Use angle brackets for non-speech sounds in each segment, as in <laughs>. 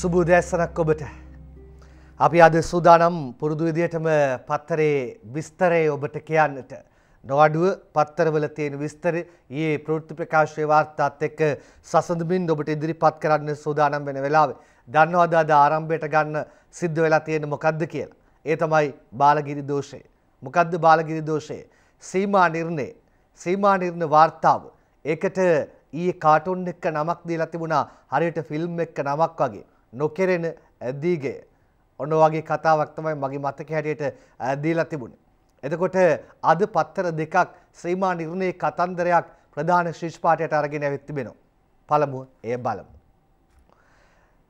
සුබුදැස්සනක් ඔබට. අපි අද සූදානම් පුරුදු විදියටම පත්තරේ විස්තරය ඔබට කියන්නට. නොවඩුව පත්තරවල තියෙන විස්තර ඒ ප්‍රෘති ප්‍රකාශය වාර්තාත් එක්ක සසඳමින් ඔබට ඉදිරිපත් කරන්න සූදානම් වෙන වෙලාවේ. දන්නවාද අද ආරම්භයට ගන්න සිද්ධ වෙලා තියෙන මොකද්ද කියලා. ඒ තමයි බාලගිරි දෝෂය. මොකද්ද බාලගිරි දෝෂය? සීමා නිර්ණය. සීමා නිර්ණ වාර්තාව. ඒකට ඊයේ කාටුන් එක්ක නමක් දීලා තිබුණා හරියට ෆිල්ම් එක්ක නමක් වගේ. නොකෙරෙන දීගේ ඔන්න වගේ කතාවක් තමයි මගේ මතක හැටියට දීලා තිබුණේ. එතකොට අද පත්තර දෙකක් ශ්‍රීමා නිර්ණයේ කතන්දරයක් ප්‍රධාන ශිෂ්පාටයට අරගෙන ඇවිත් තිබෙනවා. පළමුව එය බලමු.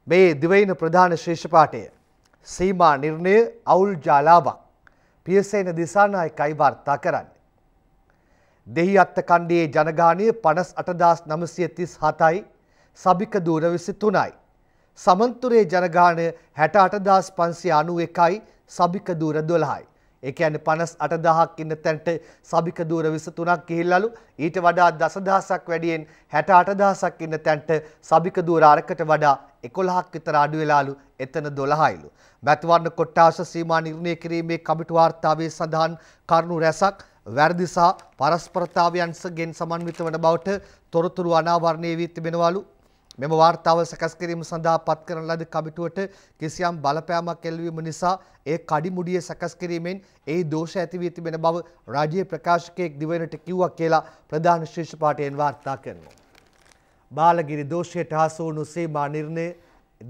මේ දිවයින ප්‍රධාන ශේෂපාටය සීමා නිර්ණය අවුල් ජාලාවක් පියසේන දිසානායකයි වාර්තා කරන්නේ. දෙහි අත්ත කණ්ඩයේ ජනගානය පනස් අටදස් නමසය තිස් හතයි සභික දූර විසි තුනයි. සමන්තුරේ ජනගානය හැට අටදස් පන්සිය අනුව එකයි සභික දූර දොළහයි. එක ඇන පනස් අටදහක් ඉන්න තැන්ට සභික දූර විසතුනක් කිහිල්ලලු ඊට වඩා දසදහසක් වැඩියෙන් හැට අටදහසක් ඉන්න තැන්ට සභික දූර අරකට වඩා එකොළහක් විතර අඩුවෙලාලු එතන දොළහයිලු. මැතිවරණ කොට්ටාශ සීමා නිර්ණය කිරීමේ කමිටු වාර්තාවේ සඳහන් කරුණු රැසක් වැරදිසා පරස්පරතාවයන්සගෙන් සමන්විත වන බවට තොරතුරු අනාවරණය වී තිබෙනවලු මෙම වාර්තාව සකස් කිරීම සඳහා පත් කරන ලද කමිටුවට කිසියම් බලපෑමක් එල්වීම නිසා ඒ කඩිමුඩිය සකස් කිරීමෙන් ඒ දෝෂ ඇති වී තිබෙන බව රාජ්‍ය ප්‍රකාශකයෙක් දිවයිනට කිව්වා කියලා ප්‍රධාන ශිෂ්‍ය පාඨයෙන් වාර්තා කරනවා. බාලගිරි දෝෂයට හසු වුණු සීමා නිර්ණය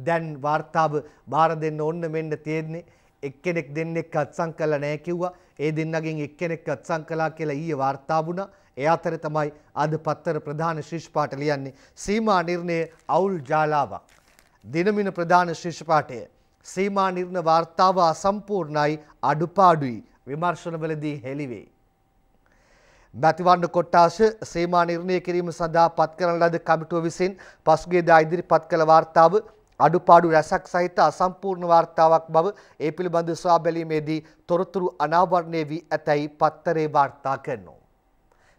දැන් වාර්තාව බාර දෙන්න ඕන්න මෙන්න තියෙන්නේ එක්කෙනෙක් දෙන්නෙක් අත්සන් කළා නෑ කිව්වා. ඒ දෙන්නගෙන් එක්කෙනෙක් අත්සන් කළා කියලා ඊයේ වාර්තා වුණා. ඒ අතර තමයි අද පත්තර ප්‍රධාන ශිෂ්පාට ලියන්නේ සීමා නිර්ණය අවුල් ජාලාවක්. දිනමින ප්‍රධාන ශිෂ්පාටය. සීමා නිර්ණ වාර්තාව අසම්පූර්ණයි අඩුපාඩුයි විමර්ශනවලදී හෙළිවේ. බැතිවන්න කොට්ටාශ සීමා නිර්ණය කිරීම සඳහා පත් කරන ලද කමිටුව විසින් පසුගේදා ඉදිරිපත් කළ වාර්තාව අඩුපාඩු රැසක් සහිත අසම්පූර්ණ වාර්තාවක් බව ඒ පිළිබඳ සොයා බැලීමේදී තොරතුරු අනාවරණය වී ඇතැයි පත්තරේ වාර්තා කරනවා.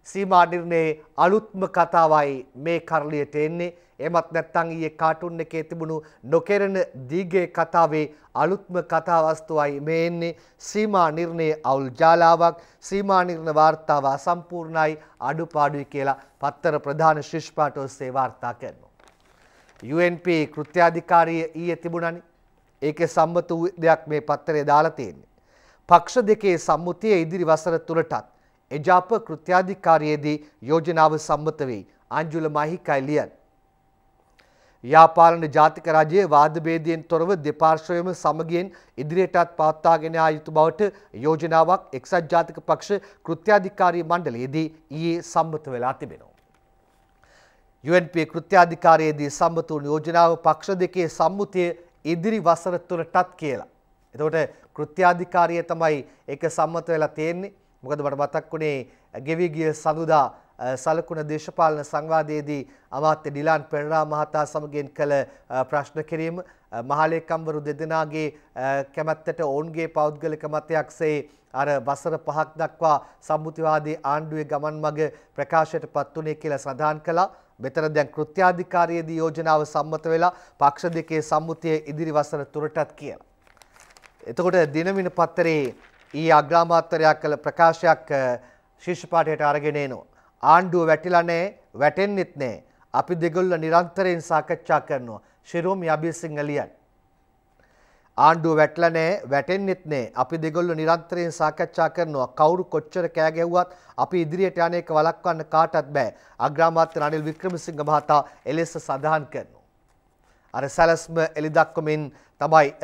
සීමා නිර්ණයේ අලුත්ම කතාවයි මේ කරලියට එන්නේ. එමත් නැත්නම් ඊයේ කාටුන් එකේ තිබුණු නොකෙරෙන දීගේ කතාවේ අලුත්ම කතාවස්තුවයි මේ එන්නේ. සීමා නිර්ණයේ අවුල් ජාලාවක්, සීමා නිර්ණ වාර්තාව අසම්පූර්ණයි, අඩුපාඩුයි කියලා පත්තර ප්‍රධාන ශිෂ්පාට ඔස්සේ වාර්තා කරනවා. UNP කෘත්‍යාධිකාරිය ඊයේ තිබුණනේ. ඒකේ සම්මත වූ දෙයක් මේ පත්තරේ දාලා තියෙන්නේ. පක්ෂ දෙකේ සම්මුතිය ඉදිරි වසර තුලටත් එජාප කෘත්‍යාධිකාරයේදී යෝජනාව සම්මත වෙයි. අංජුල මහිකයි ලියන්. යාපාලන ජාතික රජයේ වාදභේදයෙන් තොරව දෙපාර්ශ්වයම සමගියෙන් ඉදිරියටත් පවත්වාගෙන ආ යුතු බවට යෝජනාවක් එක්සත් ජාතික පක්ෂ කෘත්‍යාධිකාරී මණ්ඩලයේදී ඊයේ සම්මත වෙලා තිබෙනවා. UNP කෘත්‍යාධිකාරයේදී සම්මත වූ යෝජනාව පක්ෂ දෙකේ සම්මුතිය ඉදිරි වසර තුනටත් කියලා. එතකොට කෘත්‍යාධිකාරිය තමයි ඒක සම්මත වෙලා තියෙන්නේ. මොකද මට මතක් වුණේ ගෙවිගිය සඳුදා සලකුණ දේශපාලන සංවාදයේදී අමාත්‍ය ඩිලාන් පෙරරා මහතා සමගින් කළ ප්‍රශ්න කිරීම මහලේකම්වරු දෙදෙනාගේ කැමැත්තට ඔවුන්ගේ පෞද්ගලික මතයක්සේ අර වසර පහක් දක්වා සම්මුතිවාදී ආණ්ඩුවේ ගමන් මග ප්‍රකාශයට පත් වුණේ කියලා සඳහන් කළා. මෙතන දැන් කෘත්‍යාධිකාරයේදී යෝජනාව සම්මත වෙලා පක්ෂ දෙකේ සම්මුතිය ඉදිරි වසර තුනටත් කියලා. එතකොට දිනමින පත්තරේ ඊ අග්‍රාමාත්තරයක් කළ ප්‍රකාශයක් ශිෂ්පාටයට අරගෙනේනවා. ආණ්ඩුව වැටිලනේ වැටෙන්න්නෙත් නෑ අපි දෙගොල්ල නිරන්තරයෙන් සාකච්ඡා කරනවා ශිරෝම් යබිසිංහලියන්. ආණ්ඩුව වැටලනෑ වැටෙන්න්නෙත් නෑ අපි දෙගොල්ල නිරන්තරයෙන් සාකච්ඡා කරනවා කවුරු කොච්චර කෑගැව්වත් අපි ඉදිරියට යනයක වලක්වන්න කාටත් බෑ අග්‍රාමාත්‍ය අනිල් වික්‍රමසිංහ මහතා එලෙස සඳහන් කරනවා. අර සැලස්ම එලිදක්වමින් තමයි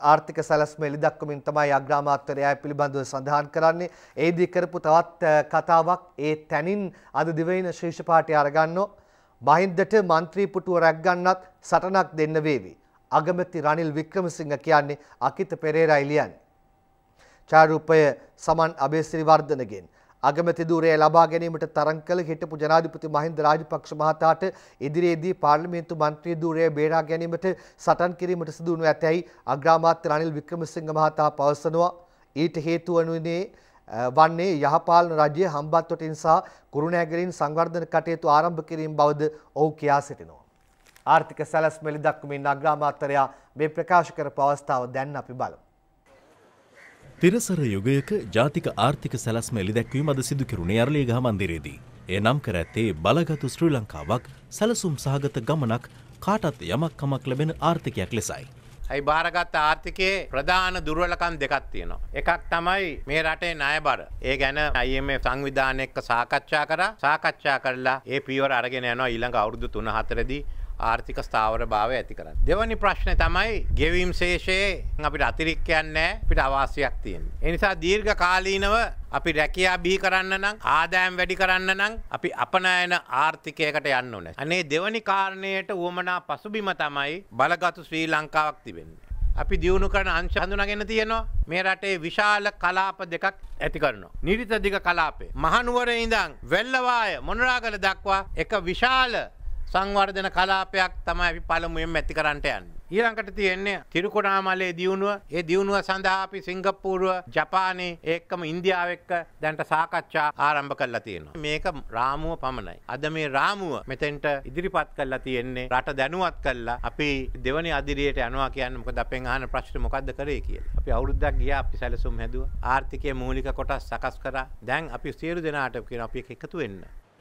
ආර්ථික සැලැස්ම එළිදක්වමින් තමයි අග්‍රාමාත්‍යවරයා පිළිබඳව සඳහන් කරන්නේ. ඒදී කරපු තවත් කතාවක් ඒ තැනින් අද දිවයින ශීර්ෂ පාඨය අරගන්නෝ මහින්දට മന്ത്രി පුටුව රැක්ගන්නත් සටනක් දෙන්න වේවි. අගමැති රනිල් වික්‍රමසිංහ කියන්නේ අකිත පෙරේරා ඉලියන්නේ. ඡායාරූපය සමන් අබේසිරිවර්ධනගෙන් අගමැති ධූරය ලබා ගැනීමට තරම් කළ හිටපු ජනාධිපති මහින්ද රාජපක්ෂ මහතාට ඉදිරියේදී පාර්ලිමේන්තු මන්ත්‍රී ධූරය බේරා ගැනීමට සටන් කිරීමට සිදු වනු ඇතැයි අග්‍රාමාත්‍ය රනිල් වික්‍රමසිංහ මහතා පවසනවා. ඊට හේතු වනුනේ වන්නේ යහපාලන රජය හම්බන්තොටින් සහ කුරුණෑගලින් සංවර්ධන කටයුතු ආරම්භ කිරීම බවද ඔහු කියා සිටිනවා. ආර්ථික සැලැස්මෙලි දක්වමින් අග්‍රාමාත්‍යරයා මේ ප්‍රකාශ කරපු අවස්ථාව දැන් අපි බලමු. තිරසර යුගයක ජාතික ආර්ථික සැලස්ම එළිදැක්වීම අද සිදු කෙරුණේ අරලියගහ මන්දිරේදී. එය නම් කර ඇත්තේ බලගතු ශ්‍රී ලංකාවක් සැලසුම් සහගත ගමනක් කාටත් යමක් කමක් ලැබෙන ආර්ථිකයක් ලෙසයි. ඇයි භාරගත් ආර්ථිකයේ ප්‍රධාන දුර්වලකම් දෙකක් තියෙනවා. එකක් තමයි මේ රටේ ණය බර. ඒ ගැන IMF සංවිධානය එක්ක සාකච්ඡා කරා. සාකච්ඡා කරලා ඒ පියවර අරගෙන යනවා ඊළඟ අවුරුදු 3-4 දී ආර්ථික ස්ථාවර භාව ඇති කරන්න. දෙවනි ප්‍රශ්නය තමයි ගෙවීම් ශේෂයේ අපිට අතිරික්කයන් නෑ පිට අවාසයක් තියෙන්. එනිසා දීර්ඝ කාලීනව අපි රැකයා බී කරන්න නම් ආදායම් වැඩි කරන්න නම් අපි අපනයන ආර්ථිකයකට යන්න ඕන. අනේ දෙවනි කාරණයට වුවමනා පසුබිම තමයි බලගතු ශ්‍රී ලංකාවක් තිබෙන්නේ. අපි දියුණු කරන අංශ හඳුනාගෙන තියෙනවා මේ රටේ විශාල කලාප දෙකක් ඇති කරනවා. නිරිත දිග කලාපේ. මහනුවර ඉඳන් වෙල්ලවාය මොනරාගල දක්වා එක විශාල සංවර්ධන කලාපයක් තමයි අපි පළමුුවෙන් ඇති කරන්නට යන්න. ඊළඟට තියෙන්නේ තිරුකොණාමලේ දියුණුව ඒ දියුණුව සඳහා අපි සිංගප්පූරුව ජපානයේ ඒකම ඉන්දියාව එක්ක දැන්ට සාකච්ඡා ආරම්භ කරලා තියෙනවා. මේක රාමුව පමණයි. අද මේ රාමුව මෙතෙන්ට ඉදිරිපත් කරලා තියෙන්නේ රට දැනුවත් කරලා අපි දෙවනි අදිරියට යනවා කියන්නේ මොකද අපෙන් අහන ප්‍රශ්නේ මොකද්ද කරේ කියලා. අපි අවුරුද්දක් ගියා අපි සැලසුම් හැදුවා. ආර්ථිකයේ මූලික කොටස් සකස් කරා. දැන් අපි සියලු දෙනාට කියනවා අපි එකතු වෙන්න.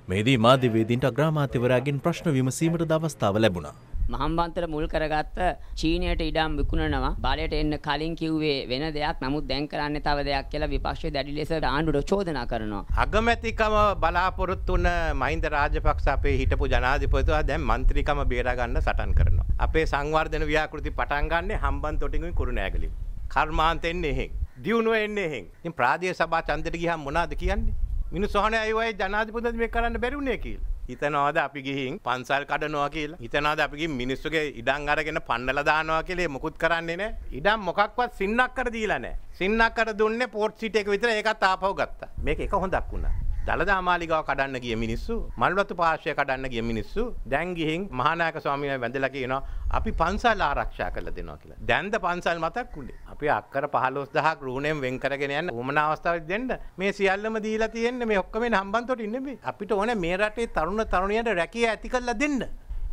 මේදී මාධ්‍යවේදීන්ට අග්‍රාමාත්‍යවරයාගෙන් ප්‍රශ්න විමසීමට අවස්ථාව ලැබුණා. මහම්බන්තර මුල් කරගත්ත චීනයට ඉඩම් විකුණනවා බලයට එන්න කලින් කිව්වේ වෙන දෙයක් නමුත් දැන් කරන්නේ තව දෙයක් කියලා විපක්ෂයේ දැඩි ලෙස ආණ්ඩුවට චෝදනා කරනවා. අගමැතිකම බලාපොරොත්තු වුණ මහින්ද රාජපක්ෂ අපේ හිටපු ජනාධිපතිතුමා දැන් മന്ത്രിකම බේරා ගන්න සටන් කරනවා. අපේ සංවර්ධන ව්‍යාපෘති පටන් ගන්නේ හම්බන් තොටින්ගුයි කුරුණෑගලින්. කර්මාන්තෙන්නේ එහෙන්. දියුණුව එන්නේ එහෙන්. ඉතින් ප්‍රාදේශ සභා ඡන්දෙට ගියහම මොනවද කියන්නේ? මිනි සොහන අයවයි ජනාධිපති මේ කරන්න බැරිුණේ කියල්. හිතනවාද අපි ගිහින් පන්සල් කඩනවා කියලා හිතනවාද අපිගේ මිනිස්සුගේ ඉඩම් අරගෙන පණ්ඩල දානවා කියලා මොකුත් කරන්නේ නෑ. ඉඩම් මොකක්වත් සින්නක් කර දීලා නෑ. සින්නක් කර දුන්නේ පෝට් සීට් එක විතර ඒකත් ආපහු ගත්තා. මේක එක හොඳක් වුණා. දළදා මාලිගාව කඩන්න ගිය මිනිස්සු මල්වතු පාර්ශ්වය කඩන්න ගිය මිනිස්සු දැන් ගිහින් මහානායක ස්වාමීන් වහන්සේ වැඳලා කියනවා අපි පන්සල් ආරක්ෂා කරලා දෙනවා කියලා. දැන්ද පන්සල් මතක් උනේ. අපි අක්කර 15000ක් රුණෙන් වෙන් කරගෙන යන වමන අවස්ථාවක් දෙන්න මේ සියල්ලම දීලා තියෙන්නේ මේ ඔක්කොම හම්බන්තොටින් නෙමෙයි. අපිට ඕනේ මේ රටේ තරුණ තරුණියන්ට රැකියාව ඇති කරලා දෙන්න.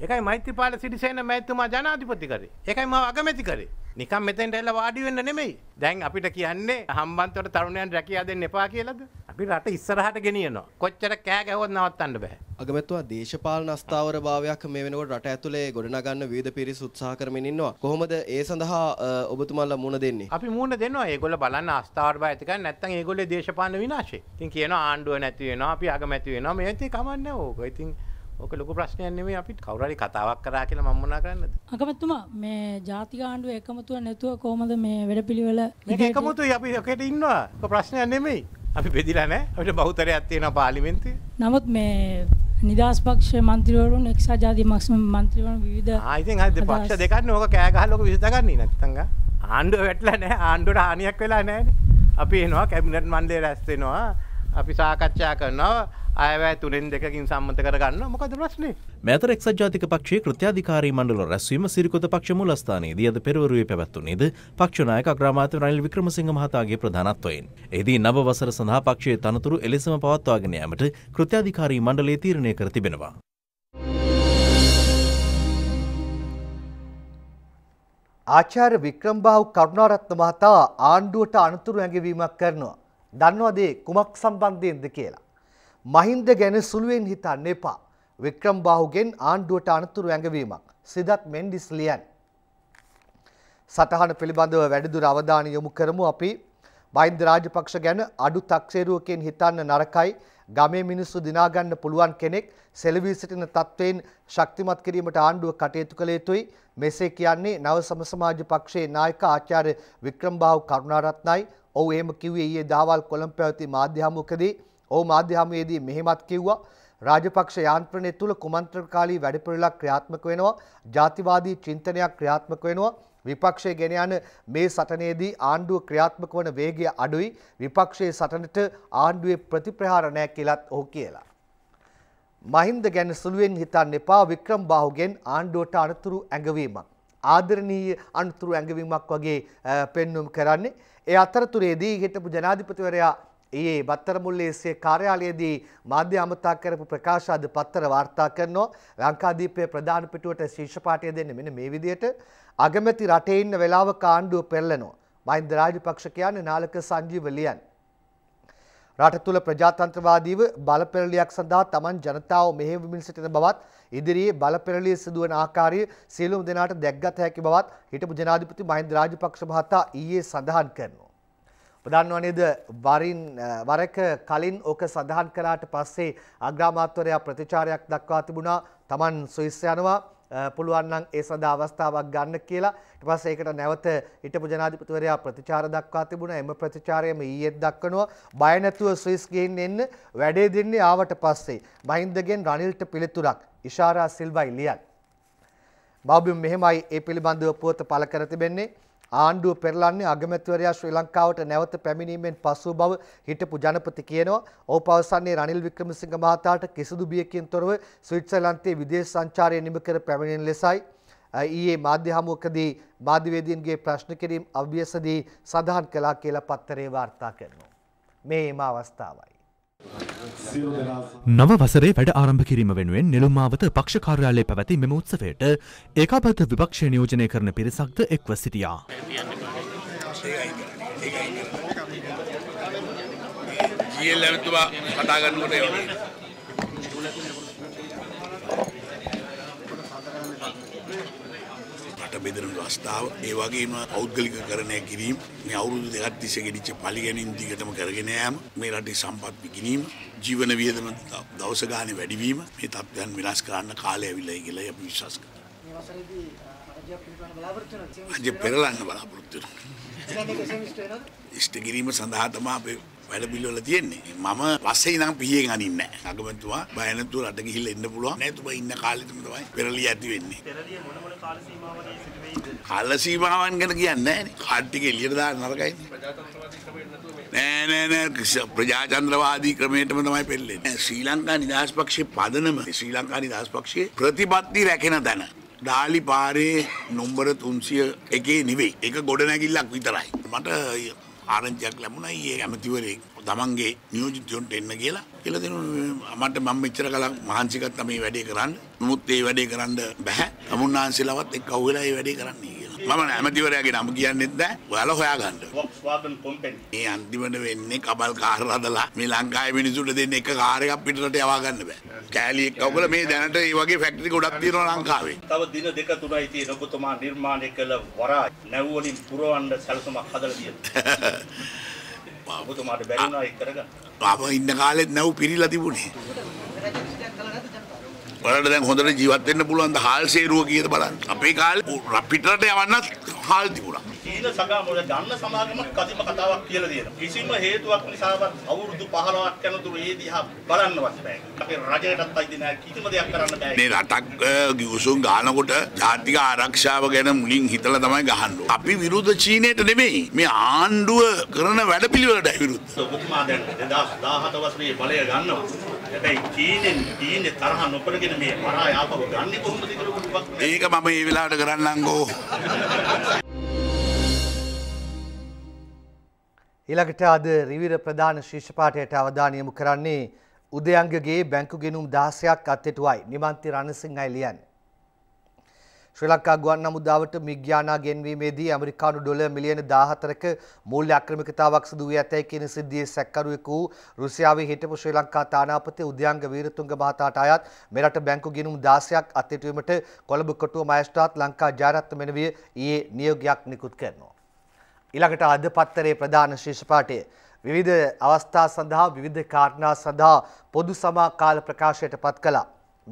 එකයි මෛත්‍රපාල සිරිසේන මැතිතුමා ජනාධිපති කරේ. එකයි මම අගමැති කරේ. නිකම් මෙතෙන්ට ඇවිල්ලා වාඩි වෙන්න නෙමෙයි. දැන් අපිට කියන්නේ හම්බන්තොට තරුණයන් රැකියා දෙන්න එපා කියලාද? අපි රට ඉස්සරහට ගෙනියනවා. කොච්චර කෑ ගැහුවත් නවත්තන්න බෑ. අගමැතුවා දේශපාලන අස්ථාවර භාවයක් මේ වෙනකොට රට ඇතුලේ ගොඩනගන්න විවිධ පිරිස් උත්සාහ කරමින් ඉන්නවා. කොහොමද ඒ සඳහා ඔබතුමාලා මුණ දෙන්නේ? අපි මුණ දෙනවා. ඒගොල්ල බලන්න අස්ථාවර භාවය ඇති කරන්නේ නැත්නම් ඒගොල්ලේ දේශපාලන විනාශය. ඉතින් කියනවා ආණ්ඩුව නැති වෙනවා, අපි අගමැති වෙනවා. මේ ඉතින් කමන්නේ ඕක. ඉතින් ඕක ලොකු ප්‍රශ්නයක් නෙමෙයි අපිට කවුරු හරි කතාවක් කරා කියලා මම මොනා කරන්නද? අකමැතුමා මේ ජාතික ආණ්ඩුව එකමුතුව නැතුව කොහොමද මේ වැඩපිළිවෙල මේක එකමුතුයි අපි ඔකේට ඉන්නවා. ඔක ප්‍රශ්නයක් නෙමෙයි. අපි බෙදිලා නැහැ. අපිට බහුතරයක් තියෙනවා පාර්ලිමේන්තුවේ. නමුත් මේ නිදහස් පක්ෂ මන්ත්‍රීවරුන් එක්සා ජාති මක්ෂ මන්ත්‍රීවරුන් විවිධ ආයිතින් අද පක්ෂ දෙකක් ඕක කෑ ගහලා ඔක විසඳගන්නේ නැත්තම් ගා. ආණ්ඩුව වැටලා නැහැ. ආණ්ඩුවට හානියක් වෙලා නැහැ. අපි එනවා කැබිනට් මණ්ඩලය රැස් වෙනවා. අපි සාකච්ඡා කරනවා අයවැ තුනෙන් දෙකින් සම්මත කරගන්න මොකද ප්‍රශ්නේ මෑතර එක්සත් ජාතික පක්ෂයේ කෘත්‍යාධිකාරී මණ්ඩල රැස්වීම සිරිකොත පක්ෂ මුලස්ථානයේදී අද පෙරවරුවේ පැවැත්වුණේද පක්ෂ නායක අග්‍රාමාත්‍ය රනිල් වික්‍රමසිංහ මහතාගේ ප්‍රධානත්වයෙන්. එෙහිදී නව වසර සඳහා පක්ෂයේ තනතුරු එලෙසම පවත්වාගෙන යාමට කෘත්‍යාධිකාරී මණ්ඩලය තීරණය කර තිබෙනවා. ආචාර්ය වික්‍රම්බාහු කරුණාරත්න මහතා ආණ්ඩුවට අනතුරු ඇඟවීමක් කරනවා. දන්නවද කුමක් සම්බන්ධයෙන්ද කියලා? මහින්ද ගැන සුළුවෙන් හිතන්න එපා. වික්‍රම් බාහුගෙන් ආණ්ඩුවට අනතුරු ඇඟවීමක්. සිදත් මෙන්ඩිස් ලියන්. සටහන පිළිබඳව වැඩිදුර අවධානය යොමු කරමු අපි බයින්ද රාජපක්ෂ ගැන අඩු තක්සේරුවකෙන් හිතන්න නරකයි ගමේ මිනිස්සු දිනාගන්න පුළුවන් කෙනෙක් සෙලවී සිටින තත්ත්වයෙන් ශක්තිමත් කිරීමට ආණ්ඩුව කටයුතු කළ යුතුයි මෙසේ කියන්නේ නව සමසමාජ පක්ෂයේ නායක ආචාර්ය වික්‍රම්බාහු කරුණාරත්නයි ඔහු එහෙම කිව්වේ ඊයේ දාවල් කොළඹ පැවති මාධ්‍ය හමුවකදී ඔහු මාධ්‍ය හමුවේදී මෙහෙමත් කිව්වා රාජපක්ෂ යාන්ත්‍රණය තුළ කුමන්ත්‍රකාලී වැඩපිළිවෙලක් ක්‍රියාත්මක වෙනවා ජාතිවාදී චින්තනයක් ක්‍රියාත්මක වෙනවා විපක්ෂය ගෙන යන මේ සටනේදී ආණ්ඩුව ක්‍රියාත්මක වන වේගය අඩුයි විපක්ෂයේ සටනට ආණ්ඩුවේ ප්‍රතිප්‍රහාර නැහැ කියලත් ඔහු කියලා. මහින්ද ගැන සුළුවෙන් හිතන්න එපා වික්‍රම් බාහුගෙන් ආණ්ඩුවට අනතුරු ඇඟවීමක්. ආදරණීය අනතුරු ඇඟවීමක් වගේ පෙන්නුම් කරන්නේ. ඒ අතරතුරේදී හිටපු ජනාධිපතිවරයා ඊයේ බත්තරමුල්ලේ සේ කාර්යාලයේදී මාධ්‍ය අමතා කරපු ප්‍රකාශ අද පත්තර වාර්තා කරනවා ලංකාදීපයේ ප්‍රධාන පිටුවට ශීර්ෂ පාඨය දෙන්නේ මෙන්න මේ විදියට අගමැති රටේ ඉන්න වෙලාව කාණ්ඩුව පෙරලනවා මහින්ද රාජපක්ෂ කියන්නේ නාලක සංජීව ලියන් රට තුල ප්‍රජාතන්ත්‍රවාදීව බලපෙරලියක් සඳහා Taman ජනතාව මෙහෙයවමින් සිටින බවත් ඉදිරියේ බලපෙරළිය සිදුවන ආකාරය සියලුම දෙනාට දැක්ගත හැකි බවත් හිටපු ජනාධිපති මහින්ද රාජපක්ෂ මහතා ඊයේ සඳහන් කරනවා දන්නවා නේද වරින් වරක කලින් ඕක සඳහන් කළාට පස්සේ අග්‍රාමාත්‍යවරයා ප්‍රතිචාරයක් දක්වා තිබුණා. Taman සුවිස් යනවා පුළුවන් නම් ඒ සඳහා අවස්ථාවක් ගන්න කියලා. ඊට පස්සේ ඒකට නැවත හිටපු ජනාධිපතිවරයා ප්‍රතිචාර දක්වා තිබුණා. එම ප්‍රතිචාරයම ඊයේත් දක්වනවා. බය නැතුව ස්විස් ගිහින් එන්න වැඩේ දෙන්නේ ආවට පස්සේ. මහින්දගෙන් රනිල්ට පිළිතුරක්. ඉෂාරා සිල්වයි ලියන්. බෞබිම් මෙහෙමයි ඒ පිළිබඳව පුවත පළ කර තිබෙන්නේ. ආණ්ඩුව පෙරලන්නේ අගමැතිවරයා ශ්‍රී ලංකාවට නැවත පැමිණීමෙන් පසු බව හිටපු ජනපති කියනවා. ඔහු පවසන්නේ රනිල් වික්‍රමසිංහ මහතාට කිසිදු බියකින් තොරව ස්විට්සර්ලන්තයේ විදේශ සංචාරය නිම කර පැමිණෙන ලෙසයි. ඊයේ මාධ්‍ය හමුවකදී මාධ්‍යවේදීන්ගේ ප්‍රශ්න කිරීම් අව්‍යසදී සඳහන් කළා කියලා පත්තරේ වාර්තා කරනවා. මේ එම අවස්ථාවයි. නව වසරේ වැඩ ආරම්භ කිරීම වෙනුවෙන් නිලුම්මාවත පක්ෂ කාර්යාලයේ පැවැති මෙම උත්සවයට ඒකාබද්ධ විපක්ෂය නියෝජනය කරන පිරිසක්ද එක්ව සිටියා. ගියල් ඇමතුමා කතා කරනකොට බෙදරන අවස්ථාව ඒ වගේම පෞද්ගලික කරණය කිරීම මේ අවුරුදු දෙකක් තිස්සේ ගෙනිච්ච පරිගැනීම් දිගටම කරගෙන යාම මේ රටේ සම්පත් විකිණීම ජීවන වියදම දවස ගානේ වැඩිවීම මේ තත්ත්වයන් වෙනස් කරන්න කාලය ඇවිල්ලා කියලා අපි විශ්වාස කරනවා. අද පෙරලන්න බලාපොරොත්තු වෙනවා. ඉෂ්ට කිරීම සඳහා තමයි අපේ වැඩ පිළිවෙල තියෙන්නේ. මම පස්සේ ඉඳන් පිහියෙන් අනින්නේ නැහැ. අගමැතිතුමා බය නැතුව රට ගිහිල්ලා ඉන්න පුළුවන්. නෑ තුබ ඉන්න කාලෙදිම තමයි පෙරලිය ඇති වෙන්නේ. පෙරලිය මොන මොන කාල සීමාවලදී සිදු වෙයිද? කාල සීමාවන් ගැන කියන්නේ නෑනේ. කාඩ් ටික එළියට දාන්න නරකයිනේ. ප්‍රජාතන්ත්‍රවාදී ක්‍රමයට නැතුව නෑ නෑ නෑ ප්‍රජාතන්ත්‍රවාදී ක්‍රමයටම තමයි පෙරලෙන්නේ. ශ්‍රී ලංකා නිදහස් පක්ෂයේ පදනම ශ්‍රී ලංකා නිදහස් පක්ෂයේ ප්‍රතිපත්ති රැකෙන තැන. ඩාලි පාරේ නොම්බර 301 නෙවෙයි. ඒක ගොඩනැගිල්ලක් විතරයි. මට ආරංචියක් ලැබුණා ඊයේ ඇමතිවරයෙක් තමන්ගේ නියෝජිතයොන්ට එන්න කියලා කියලා දෙනවා මට මම මෙච්චර කලක් මහන්සි ගත්තා මේ වැඩේ කරන්න නමුත් මේ වැඩේ කරන්න බෑ තමුන්නාන්සලාවත් එක්ක අහුවෙලා මේ වැඩේ කරන්නේ මම නැමතිවරයාගේ නම කියන්නෙත් නෑ ඔයාලා හොයාගන්න. Volkswagen company. මේ අන්තිමට වෙන්නේ කබල් කාර් හදලා මේ ලංකාවේ මිනිසුන්ට දෙන්න එක කාර් එකක් පිටරට යවා ගන්න බෑ. කෑලියක් කවුල මේ දැනට මේ වගේ ෆැක්ටරි ගොඩක් තියෙනවා ලංකාවේ. තව දින දෙක තුනයි තියෙන ඔබතුමා නිර්මාණය කළ වරා නැව් වලින් පුරවන්න සැලසුමක් හදලා තියෙනවා. ඔබතුමාට බැරි වුණා ඒක කරගන්න. ආව ඉන්න කාලෙත් නැව් පිරීලා තිබුණේ. බලන්න දැන් හොඳට ජීවත් වෙන්න පුළුවන් ද හාල් සේරුව කීයද බලන්න. අපේ කාලේ රපිටරට යවන්නත් හාල් තිබුණා. සීල සගා මොළ ගන්න සමාගම කදිම කතාවක් කියලා දෙනවා. කිසිම හේතුවක් නිසාවත් අවුරුදු 15ක් යන දුර ඒ දිහා බලන්නවත් බෑ. අපේ රජයටත් අයිති නෑ කිසිම දෙයක් කරන්න බෑ. මේ රටක් ගිවිසුම් ගන්නකොට ජාතික ආරක්ෂාව ගැන මුලින් හිතලා තමයි ගහන්න අපි විරුද්ධ චීනයට නෙමෙයි. මේ ආණ්ඩුව කරන වැඩපිළිවෙලට විරුද්ධ. ඔබතුමා දැන් 2017 වසරේ බලය ගන්නවා. හැබැයි චීනෙන් චීනේ තරහ නොකරගෙන මේ පරාය ආපහු ගන්නේ කොහොමද කියලා ඒක මම මේ වෙලාවට කරන්නම්කෝ. <laughs> ඊළඟට අද රිවිර ප්‍රධාන ශිෂ්‍යපාඨයට අවධානය යොමු කරන්නේ උදයන්ගගේ බැංකු ගෙනුම් 16ක් අත්ෙටුවයි නිමන්ති රණසිංහයි ලියන්නේ. ශ්‍රී ලංකා ගුවන් හමුදාවට මිග්‍යානා ගෙන්වීමේදී ඇමරිකානු ඩොලර් මිලියන 14ක මූල්‍ය අක්‍රමිකතාවක් සිදු වී ඇතැයි කියන සිද්ධියේ සැකකරුවෙකු රුසියාවේ හිටපු ශ්‍රී ලංකා තානාපති උදයන්ග වීරතුංග මහතාට අයත් මෙරට බැංකු ගෙනුම් 16ක් අත්ෙටුවීමට කොළඹ කොටුව මෑස්ත්‍රාත් ලංකා ජයරත්න මෙනවිය ඊයේ නියෝගයක් නිකුත් කරනවා. ඊළඟට අද පත්තරේ ප්‍රධාන ශීර්ෂ පාඨය විවිධ අවස්ථා සඳහා විවිධ කාරණා සඳහා පොදු සමා කාල ප්‍රකාශයට පත් කළා.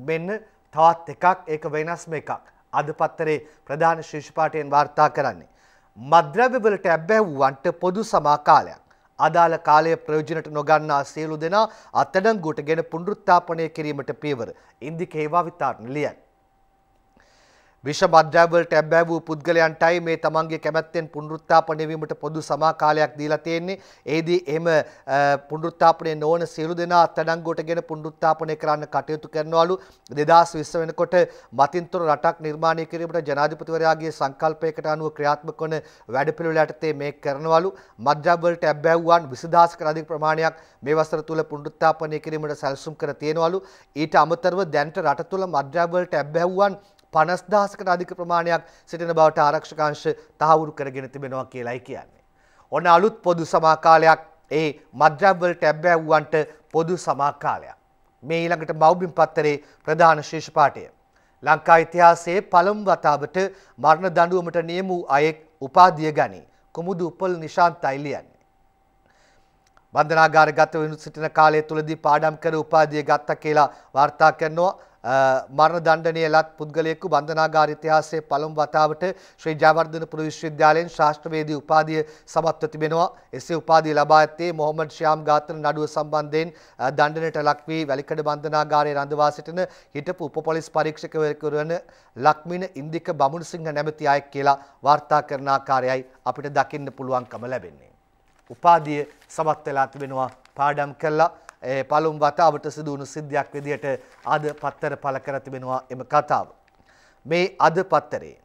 මෙන්න තවත් එකක් ඒක වෙනස්ම එකක්. අද පත්තරේ ප්‍රධාන ශීර්ෂ පාඨයෙන් වාර්තා කරන්නේ. මද්‍රව්‍ය වලට ඇබ්බැහුවන්ට පොදු සමා කාලයක්. අදාළ කාලය ප්‍රයෝජනට නොගන්නා සියලු දෙනා අත්අඩංගුවට ගෙන පුනරුත්ථාපනය කිරීමට පියවර. ඉන්දිකේවා විතාරණ ලියන්න. විෂ මද්‍රවලට ඇබ්බැ වූ පුද්ගලයන්ටයි මේ තමන්ගේ කැමැත්තෙන් පුනරුත්ථාපනය වීමට පොදු සමාකාලයක් දීලා තියෙන්නේ. ඒදී එහෙම පුනරුත්ථාපනය නොවන සියලු දෙනා අත්අඩංගුවටගෙන පුනරුත්ථාපනය කරන්න කටයුතු කරනවලු 2020 වෙනකොට මතින්තර රටක් නිර්මාණය කිරීමට ජනාධිපතිවරයාගේ සංකල්පයකට අනුව ක්‍රියාත්මක වන වැඩපිළිවෙළ යටතේ මේ කරනවලු මද්‍රවලට ඇබ්බැවුවන් 20000කට අධික ප්‍රමාණයක් මේ වසර තුල පුනරුත්ථාපනය කිරීමට සැලසුම් කර තියෙනවලු. ඊට අමතරව දැනට රට තුල මද්‍රවලට ඇබ්බැවුවන් පනස්දාසකට අධික ප්‍රමාණයක් සිටින බවට ආරක්ෂකාංශ තහවුරු කරගෙන තිබෙනවා කියලයි කියන්නේ. ඔන්න අලුත් පොදු සමාකාලයක් ඒ මද්‍රව්වලට ඇබ්බැව්වන්ට පොදු සමාකාලයක්. මේ ඊළඟට මෞබිම් පත්තරේ ප්‍රධාන ශේෂපාටය. ලංකා ඉතිහාසයේ පළමු වතාවට මරණ දඬුවමට නියම වූ අයෙක් උපාධිය ගනී. කුමුදු උපල් නිශාන්තයි ලියන්නේ. බන්ධනාගාරගත වෙනු සිටින කාලය තුලදී පාඩම් කර උපාධිය ගත්තා කියලා වාර්තා කරනවා මරණ දණ්ඩනය ලත් පුද්ගලයෙකු බන්ධනාගාර ඉතිහාසයේ පළමු වතාවට ශ්‍රී ජයවර්ධනපුර විශ්වවිද්‍යාලයෙන් ශාස්ත්‍රවේදී උපාධිය සමත්ව තිබෙනවා. එසේ උපාධිය ලබා ඇත්තේ මොහොමඩ් ශ්‍යාම් ඝාතන නඩුව සම්බන්ධයෙන් දණ්ඩනයට ලක් වී වැලිකඩ බන්ධනාගාරයේ රඳවා සිටින හිටපු උපපොලිස් පරීක්ෂකවරයෙකු වන ලක්මින ඉන්දික බමුණුසිංහ නැමැති අයෙක් කියලා වාර්තා කරන ආකාරයයි අපිට දකින්න පුළුවන්කම ලැබෙන්නේ. උපාධිය සමත් වෙලා තිබෙනවා පාඩම් කළා පළුම් වතාවට සිදුවුණු සිද්ධියක් විදිහට අද පත්තර පළ කර තිබෙනවා එම කතාව. මේ අද පත්තරේ.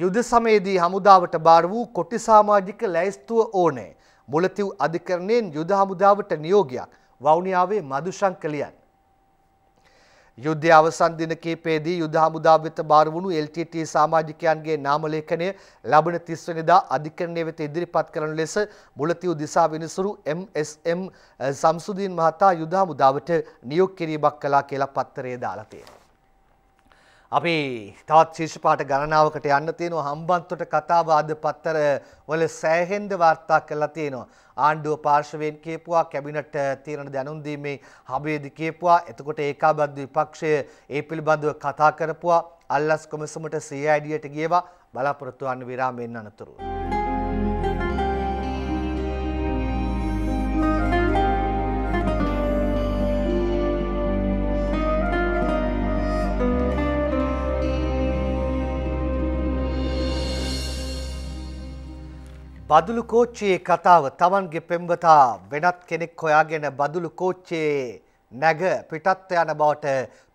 යුද සමයේදී හමුදාවට බාර වූ කොටි සාමාජික ලැයිස්තුව ඕනේ. මුලතිව් අධිකරණයෙන් යුද හමුදාවට නියෝගයක් වවුනියාවේ මදුශංකලියන්. යුද්ධය අවසන් දින කීපයේදී යුද හමුදා වෙත බාර වුණු LTT සමාජිකයන්ගේ නාම ලේඛනය ලබන 30 වෙනිදා අධිකරණය වෙත ඉදිරිපත් කරන ලෙස මුලතිව් දිසා විනිසුරු MSM සම්සුදීන් මහතා යුද හමුදාවට නියෝග කිරීමක් කළා කියලා පත්තරේ දාලා තියෙනවා. අපි තවත් ශීර්ෂපාට ගණනාවකට යන්න තියෙනවා හම්බන්තොට කතාව අද පත්තර වල සෑහෙන්න වාර්තා කරලා තියෙනවා. ආණ්ඩුව පාර්ශවයෙන් කියපුවා කැබිනට් තීරණ දැනුම් දීමේ හබේදී කියපුවා. එතකොට ඒකාබද්ධ විපක්ෂය ඒ පිළිබඳව කතා කරපුවා. අල්ලස් කොමිසමට CID ට ගියවා බලාපොරොත්තු වන්න විරාමයෙන් අනතුරුව. බදුලු කෝච්චයේ කතාව තමන්ගේ පෙම්වතා වෙනත් කෙනෙක් හොයාගෙන බදුලු කෝච්චයේ නැග පිටත්ව යන බවට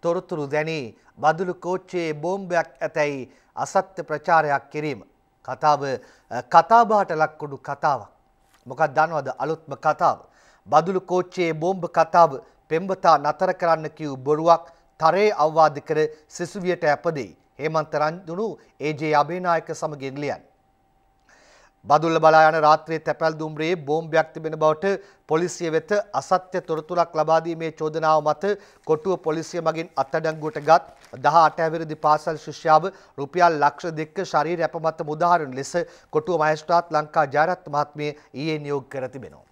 තොරතුරු දැනී බදුලු කෝච්චයේ බෝම්බයක් ඇතැයි අසත්‍ය ප්‍රචාරයක් කිරීම. කතාව කතාබාට ලක්කුණු කතාවක්. මොකක් දනවද අලුත්ම කතාව. බදුලු කෝච්චයේ බෝම්භ කතාව පෙම්බතා නතර කරන්න කිව් බොරුවක් තරේ අවවාධ කර සිසුවියට ඇපදෙයි. හේමන්ත රන්දුණු ඒජේ අභේනායක සමගින් ලියන්. බදුල්ල බලා යන රාත්‍රියේ තැපැල් දුම්රියේ බෝම්බයක් තිබෙන බවට පොලිසිය වෙත අසත්‍ය තොරතුරක් ලබා දීමේ චෝදනාව මත කොටුව පොලිසිය මගින් අත්අඩංගුවට ගත් 18 හැවිරිදි පාසල් ශිෂ්‍යාව රුපියල් ලක්ෂ දෙක ශරීර ඇප මත මුදාහරින ලෙස කොටුව මහේස්ත්‍රාත් ලංකා ජයරත් මහත්මිය ඊයේ නියෝග කර තිබෙනවා.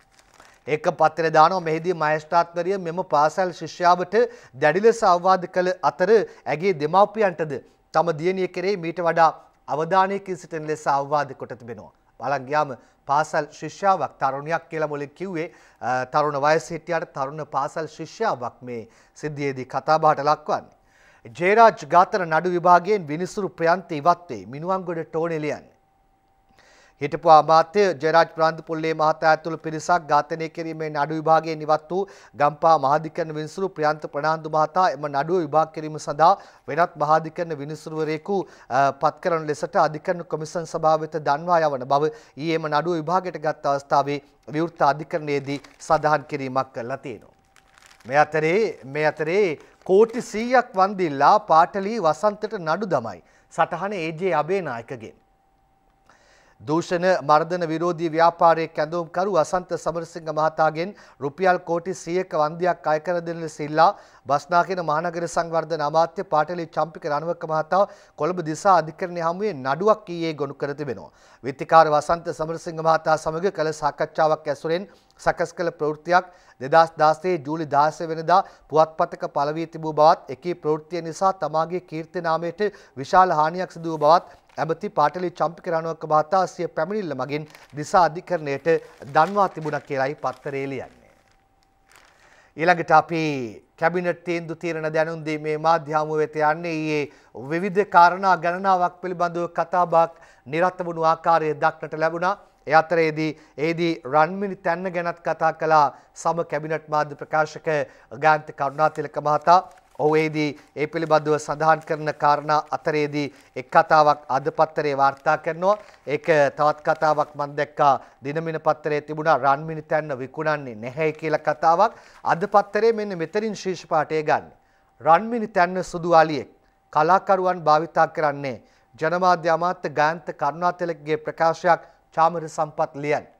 ඒක පත්‍රය දානවා මෙහිදී මහේස්ත්‍රාත්වරිය මෙම පාසල් ශිෂ්‍යාවට දැඩි ලෙස අවවාද කළ අතර ඇගේ දෙමාපියන්ටද තම දියණිය කෙරේ මීට වඩා අවධානයකින් සිටින ලෙස අවවාද කොට තිබෙනවා. බලන් ගියාම පාසල් ශිෂ්‍යාවක් තරුණයක් කියලා මුලින් කිව්වේ තරුණ වයස හිටියට තරුණ පාසල් ශිෂ්‍යාවක් මේ සිද්ධියේදී කතාබහට ලක්වන්නේ. ජේරාජ් ගාතර නඩු විභාගයෙන් විනිසුරු ප්‍රයන්ත ඉවත් වේ මිනුවන්ගොඩ ටෝනෙලියන්. හිටපු අමාත්‍ය ජයරාජ් ප්‍රාන්තිපුල්ලේ මහතා ඇතුළු පිරිසක් ඝාතනය කිරීමේ නඩු විභාගයේ නිවත් වූ ගම්පා මහාධිකරණ විනිසුරු ප්‍රියන්ත ප්‍රනාන්දු මහතා එම නඩුව විභාග කිරීම සඳහා වෙනත් මහාධිකරණ විනිසුරුවරයෙකු පත් කරන ලෙසට අධිකරණ කොමිසන් සභාව වෙත දන්වා යවන බව ඊයේම නඩුව විභාගයට ගත් අවස්ථාවේ විවෘත අධිකරණයේදී සඳහන් කිරීමක් කළා තියෙනවා. මේ අතරේ මේ අතරේ කෝටි 100ක් වන්දිල්ලා පාටලී වසන්තට නඩු දමයි. සටහන ඒජේ අබේනායකගෙන්. දූෂණ මර්ධන විරෝධී ව්‍යාපාරයේ කැඳවුම්කරු අසන්ත සමරසිංහ මහතාගෙන් රුපියල් කෝටි 100ක වන්දියක් අය කර දෙන ලෙස ඉල්ලා බස්නාහිර මහනගර සංවර්ධන අමාත්‍ය පාටලි චම්පික රණවක මහතා කොළඹ දිසා අධිකරණය හමුවේ නඩුවක් ඊයේ ගොනු කර තිබෙනවා. විත්තිකාර වසන්ත සමරසිංහ මහතා සමග කළ සාකච්ඡාවක් ඇසුරෙන් සකස් කළ ප්‍රවෘත්තියක් දෙදස් දාසේ ජූලි දාසය වෙනදා පුවත්පතක පලවී තිබූ බවත් එකී ප්‍රවෘත්තිය නිසා තමාගේ කීර්තිනාමයට විශාල හානියක් සිදුව බවත් ඇමති පාටලි චම්පිකරණුවක මහතා සිය පැමිණිල්ල මගින් දිසා අධිකරණයට දන්වා තිබුණා කියලයි පත්තරේ ලියන්නේ. ඊළඟට අපි කැබිනට් තේන්දු තීරණ දැනුම් දීමේ මාධ්‍යහමුව වෙත යන්නේ ඊයේ විවිධ කාරණා ගණනාවක් පිළිබඳව කතාබහක් නිරත වුණු ආකාරය දක්නට ලැබුණා. ඒ අතරේදී ඒදී රන්මිනි තැන්න ගැනත් කතා කළා සම කැබිනට් මාධ්‍ය ප්‍රකාශක ගාන්ත කරුණාතිලක මහතා ඔවේදී ඒ පිළිබඳව සඳහන් කරන කාරණා අතරේදී එක් කතාවක් අද පත්තරේ වාර්තා කරනවා. ඒක තවත් කතාවක් මම දැක්කා දිනමින පත්තරේ තිබුණා රන් මිනිතැන්න විකුණන්නේ නැහැ කියලා කතාවක්. අද පත්තරේ මෙන්න මෙතනින් ශීර්ෂ පාඨය ගන්න. රන් මිනිතැන්න සුදු අලියෙක් කලාකරුවන් භාවිතා කරන්නේ ජනමාධ්‍ය අමාත්‍ය ගායන්ත කරුණාතිලකගේ ප්‍රකාශයක් චාමර සම්පත් ලියන්නේ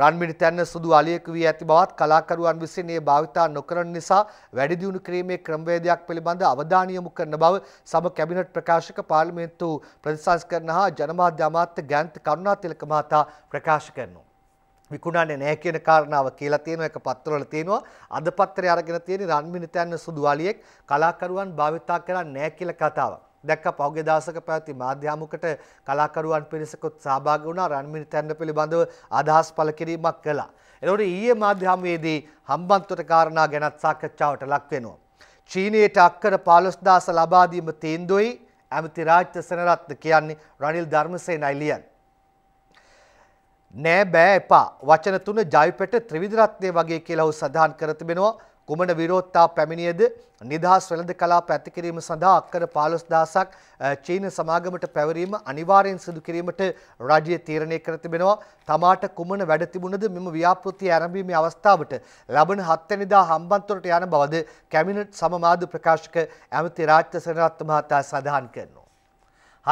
රන්මිණි තැන්න සුදු අලියෙකු වී ඇති බවත් කලාකරුවන් විසින් ඒ භාවිතා නොකරන නිසා වැඩි දියුණු කිරීමේ ක්‍රමවේදයක් පිළිබඳ අවධානය යොමු කරන බව සම කැබිනට් ප්‍රකාශක පාර්ලිමේන්තු ප්‍රතිසංස්කරණ හා ජනමාධ්‍ය අමාත්‍ය ග්‍යන්ත කරුණාතිලක මහතා ප්‍රකාශ කරනවා. විකුණන්නේ නැහැ කියන කාරණාව කියලා තියෙනවා එක පත්‍රවල තියෙනවා අද පත්‍රය අරගෙන තියෙන රන්මිණි තැන්න සුදු අලියෙක් කලාකරුවන් භාවිතා කරන්නේ නැහැ කියලා කතාවක්. දැක්ක පෞගේ දවසක පැවති මාධ්‍යාමකට කලාකරුවන් පිරිසකුත් සහභාග වුණා රන්මිණි තැන්න පිළිබඳව අදහස් පළ කිරීමක් කළා. එනකොට ඊයේ මාධ්‍යාමයේදී හම්බන්තොට කාරණා ගැනත් සාකච්ඡාවට ලක් වෙනවා. චීනයට අක්කර 15000 ලබා දීම තීන්දුවයි ඇමති රාජ්‍ය සෙනරත්න කියන්නේ රනිල් ධර්මසේනයි ලියන්නේ. නෑ බෑ එපා වචන තුන ජවිපෙට ත්‍රිවිධ රත්නය වගේ කියලා ඔහු සඳහන් කර තිබෙනවා කුමන විරෝධතා පැමිණියද නිදහස් වෙළඳ කලාප ඇති කිරීම සඳහා අක්කර 15000ක් චීන සමාගමට පැවරීම අනිවාර්යෙන් සිදු කිරීමට රජය තීරණය කර තිබෙනවා. තමාට කුමන වැඩ තිබුණද මෙම ව්‍යාපෘතිය ආරම්භීමේ අවස්ථාවට ලබන 7 වෙනිදා හම්බන්තොටට යන බවද කැබිනට් සමමාධ්‍ය ප්‍රකාශක ඇමති රාජ්‍ය සේනාරත්න මහතා සඳහන් කරනවා.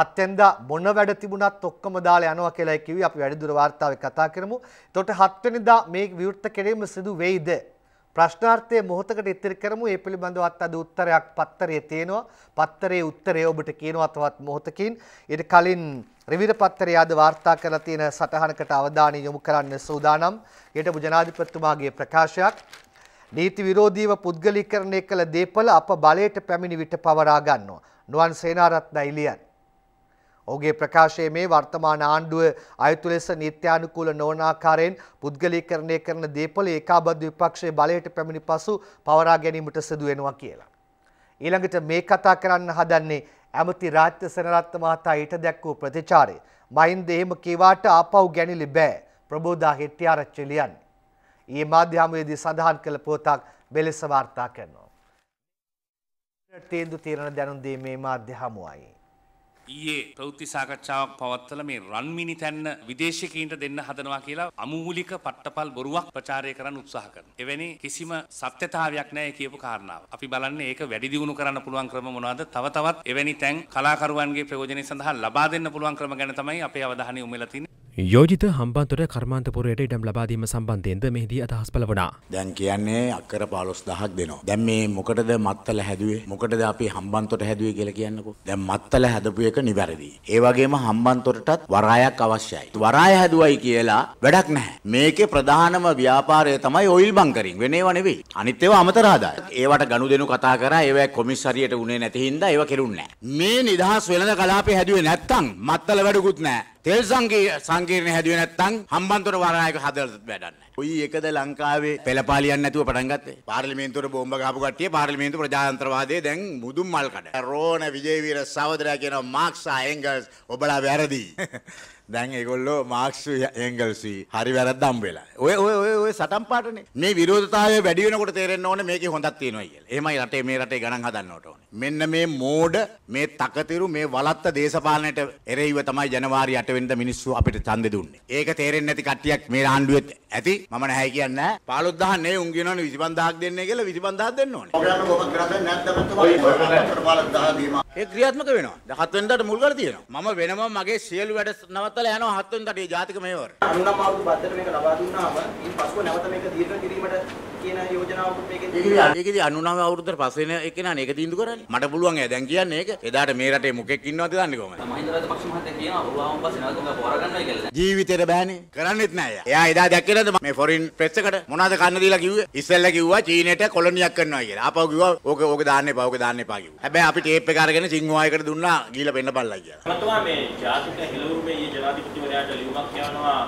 හත්තෙන්දා මොන වැඩ තිබුණත් ඔක්කොම දාලා යනවා කියලා කිව්වේ අපි වැඩිදුර වාර්තාවේ කතා කරමු. එතකොට හත්වෙනිදා මේ විවෘත කිරීම සිදු වෙයිද? ප්‍රශ්නාර්ථය මොහොතකට ඉතිරි කරමු ඒ පිළිබඳවත් අද උත්තරයක් පත්තරේ තියෙනවා පත්තරේ උත්තරය ඔබට කියනවා තවත් මොහොතකින් ඊට කලින් රිවිර පත්තරේ අද වාර්තා කරලා තියෙන සටහනකට අවධානය යොමු කරන්න සූදානම් ඊට ජනාධිපතිතුමාගේ ප්‍රකාශයක් නීති විරෝධීව පුද්ගලීකරණය කළ දේපල අප බලයට පැමිණි විට පවරා ගන්නවා නුවන් සේනාරත්න ඉලියන් ඔහුගේ ප්‍රකාශයේ මේ වර්තමාන ආණ්ඩුව අයුතු ලෙස නීත්‍යානුකූල නොවන ආකාරයෙන් පුද්ගලීකරණය කරන දේපල ඒකාබද්ධ විපක්ෂයේ බලයට පැමිණි පසු පවරා ගැනීමට සිදු වෙනවා කියලා. ඊළඟට මේ කතා කරන්න හදන්නේ ඇමති රාජ්‍ය සෙනරත්න මහතා ඊට දැක්වූ ප්‍රතිචාරය. මහින්ද එහෙම කීවාට ආපහු ගැනිලි බෑ. ප්‍රබෝධා හෙට්ටිආරච්චි ලියන්නේ. ඊයේ මාධ්‍ය හමුවේදී සඳහන් කළ පොතක් මෙලෙස වාර්තා කරනවා. තීන්දුව తీරන දැනුම් දීමේ මාධ්‍ය හමුවයි. ඊයේ ප්‍රවෘත්ති සාකච්ඡාවක් පවත්වලා මේ රන්මිනි තැන්න විදේශිකයින්ට දෙන්න හදනවා කියලා අමූලික පට්ටපල් බොරුවක් ප්‍රචාරය කරන්න උත්සාහ කරනවා. එවැනි කිසිම සත්‍යතාවයක් නැහැ කියපු කාරණාව. අපි බලන්නේ ඒක වැඩි දියුණු කරන්න පුළුවන් ක්‍රම මොනවද? තව තවත් එවැනි තැන් කලාකරුවන්ගේ ප්‍රයෝජනය සඳහා ලබා දෙන්න පුළුවන් ක්‍රම ගැන තමයි අපේ අවධානය යොමුලා තින්නේ. යෝජිත හම්බන්තොට කර්මාන්තපුරයට ඉඩම් ලබාදීම සම්බන්ධයෙන්ද මෙහිදී අදහස් පළ වනා. දැන් කියන්නේ අක්කර පාලොස් දහක් දෙනවා. දැන් මේ මොකටද මත්තල හැදුවේ මොකටද අපි හම්බන්තොට හැදුවේ කියලා කියන්නකෝ. දැන් මත්තල හැදපු එක නිවැරදි. ඒ වගේම හම්බන්තොටටත් වරායක් අවශ්‍යයි. වරාය හැදුවයි කියලා වැඩක් නැහැ. මේකේ ප්‍රධානම ව්‍යාපාරය තමයි ඔයිල් බංකරින්. වෙන ඒවා නෙවෙයි. අනිත් ඒවා අමතර ආදායම්. ඒවට ගනුදෙනු කතා කරා ඒවා කොමිසරියට උනේ නැති හින්දා ඒවා කෙරුන්නේ නැහැ. මේ නිදහස් වෙළඳ කලාපේ හැදුවේ නැත්තම් මත්තල වැඩකුත් නැහැ. තෙල් සංකීර්ණ හැදුවේ නැත්නම් හම්බන්තොට වරායක හදලා වැඩන්නේ. කොයි එකද ලංකාවේ පෙළපාලියක් නැතුව පටන් ගත්තේ? පාර්ලිමේන්තුවට බෝම්බ ගහපු කට්ටිය පාර්ලිමේන්තු ප්‍රජාතන්ත්‍රවාදයේ දැන් මුදුන් මල් කඩ. රෝණ විජේවීර සහෝදරයා කියන මාක්ස් එංගල්ස් ඔබලා වැරදි. <laughs> දැන් ඒගොල්ලෝ මාක්සු එංගල්සි හරි වැරද්ද හම්බ වෙලා. ඔය ඔය ඔය ඔය සටන් පාටනේ. මේ විරෝධතාවය වැඩි වෙනකොට තේරෙන්න ඕනේ මේකේ හොඳක් තියෙනවා කියලා. එහෙමයි රටේ මේ රටේ ගණන් හදන්න ඕනේ. මෙන්න මේ මෝඩ මේ තකතිරු මේ වලත්ත දේශපාලනයට එරෙහිව තමයි ජනවාරි 8 වෙනිදා මිනිස්සු අපිට ඡන්දෙ දුන්නේ. ඒක තේරෙන්නේ නැති කට්ටියක් මේ ආණ්ඩුවෙත් ඇති. මම නැහැ කියන්නේ. 15000 නේ උන් කියනවනේ 25000ක් දෙන්නේ කියලා 25000ක් දෙන්න ඕනේ. ඔයාලා කොහොමද කරන්නේ නැත්නම් තමයි 15000 දීම. ඒ ක්‍රියාත්මක වෙනවා. 17 වෙනිදාට මුල් කරලා තියෙනවා. මම වෙනම මගේ සියලු වැඩ නවත් නවත්තලා යනවා හත් වෙනිදාට මේ ජාතික මෙහෙවර. අනුනම් අවුරුදු 70 මේක ලබා දුන්නාම ඉන් පසුව නැවත මේක දීර්ඝ කිරීමට කියන යෝජනාවකුත් මේකෙන් තියෙනවා. ඒකදී 99 අවුරුද්දට පස්සේ එන එක නානේ ඒක තීන්දුව කරන්නේ. මට පුළුවන් ඈ දැන් කියන්නේ ඒක. එදාට මේ රටේ මොකෙක් ඉන්නවද දන්නේ කොහමද? මහින්ද රාජපක්ෂ මහත්තයා කියනවා ඔළුවාම පස්සේ නේද උඹ හොරගන්නයි කියලා. ජීවිතේට බෑනේ. කරන්නෙත් නෑ එයා. එයා එදා දැක්කේ නේද මේ ෆොරින් ප්‍රෙස් එකට මොනවද කන්න දීලා කිව්වේ? ඉස්සෙල්ලා කිව්වා චීනෙට කොලොනියක් කරනවා කියලා. ආපහු කිව්වා ඕක ඕක දාන්න එපා ඕක දාන්න එපා කිව්වා. හැබැයි අපි ටේප් එක අරගෙන සිංහවායකට දුන්නා ගිහලා පෙන්න බලලා කියලා. මතුවා මේ ජාතික හෙළවුමේ ජනාධිපතිවරයාට ලියුමක් කියනවා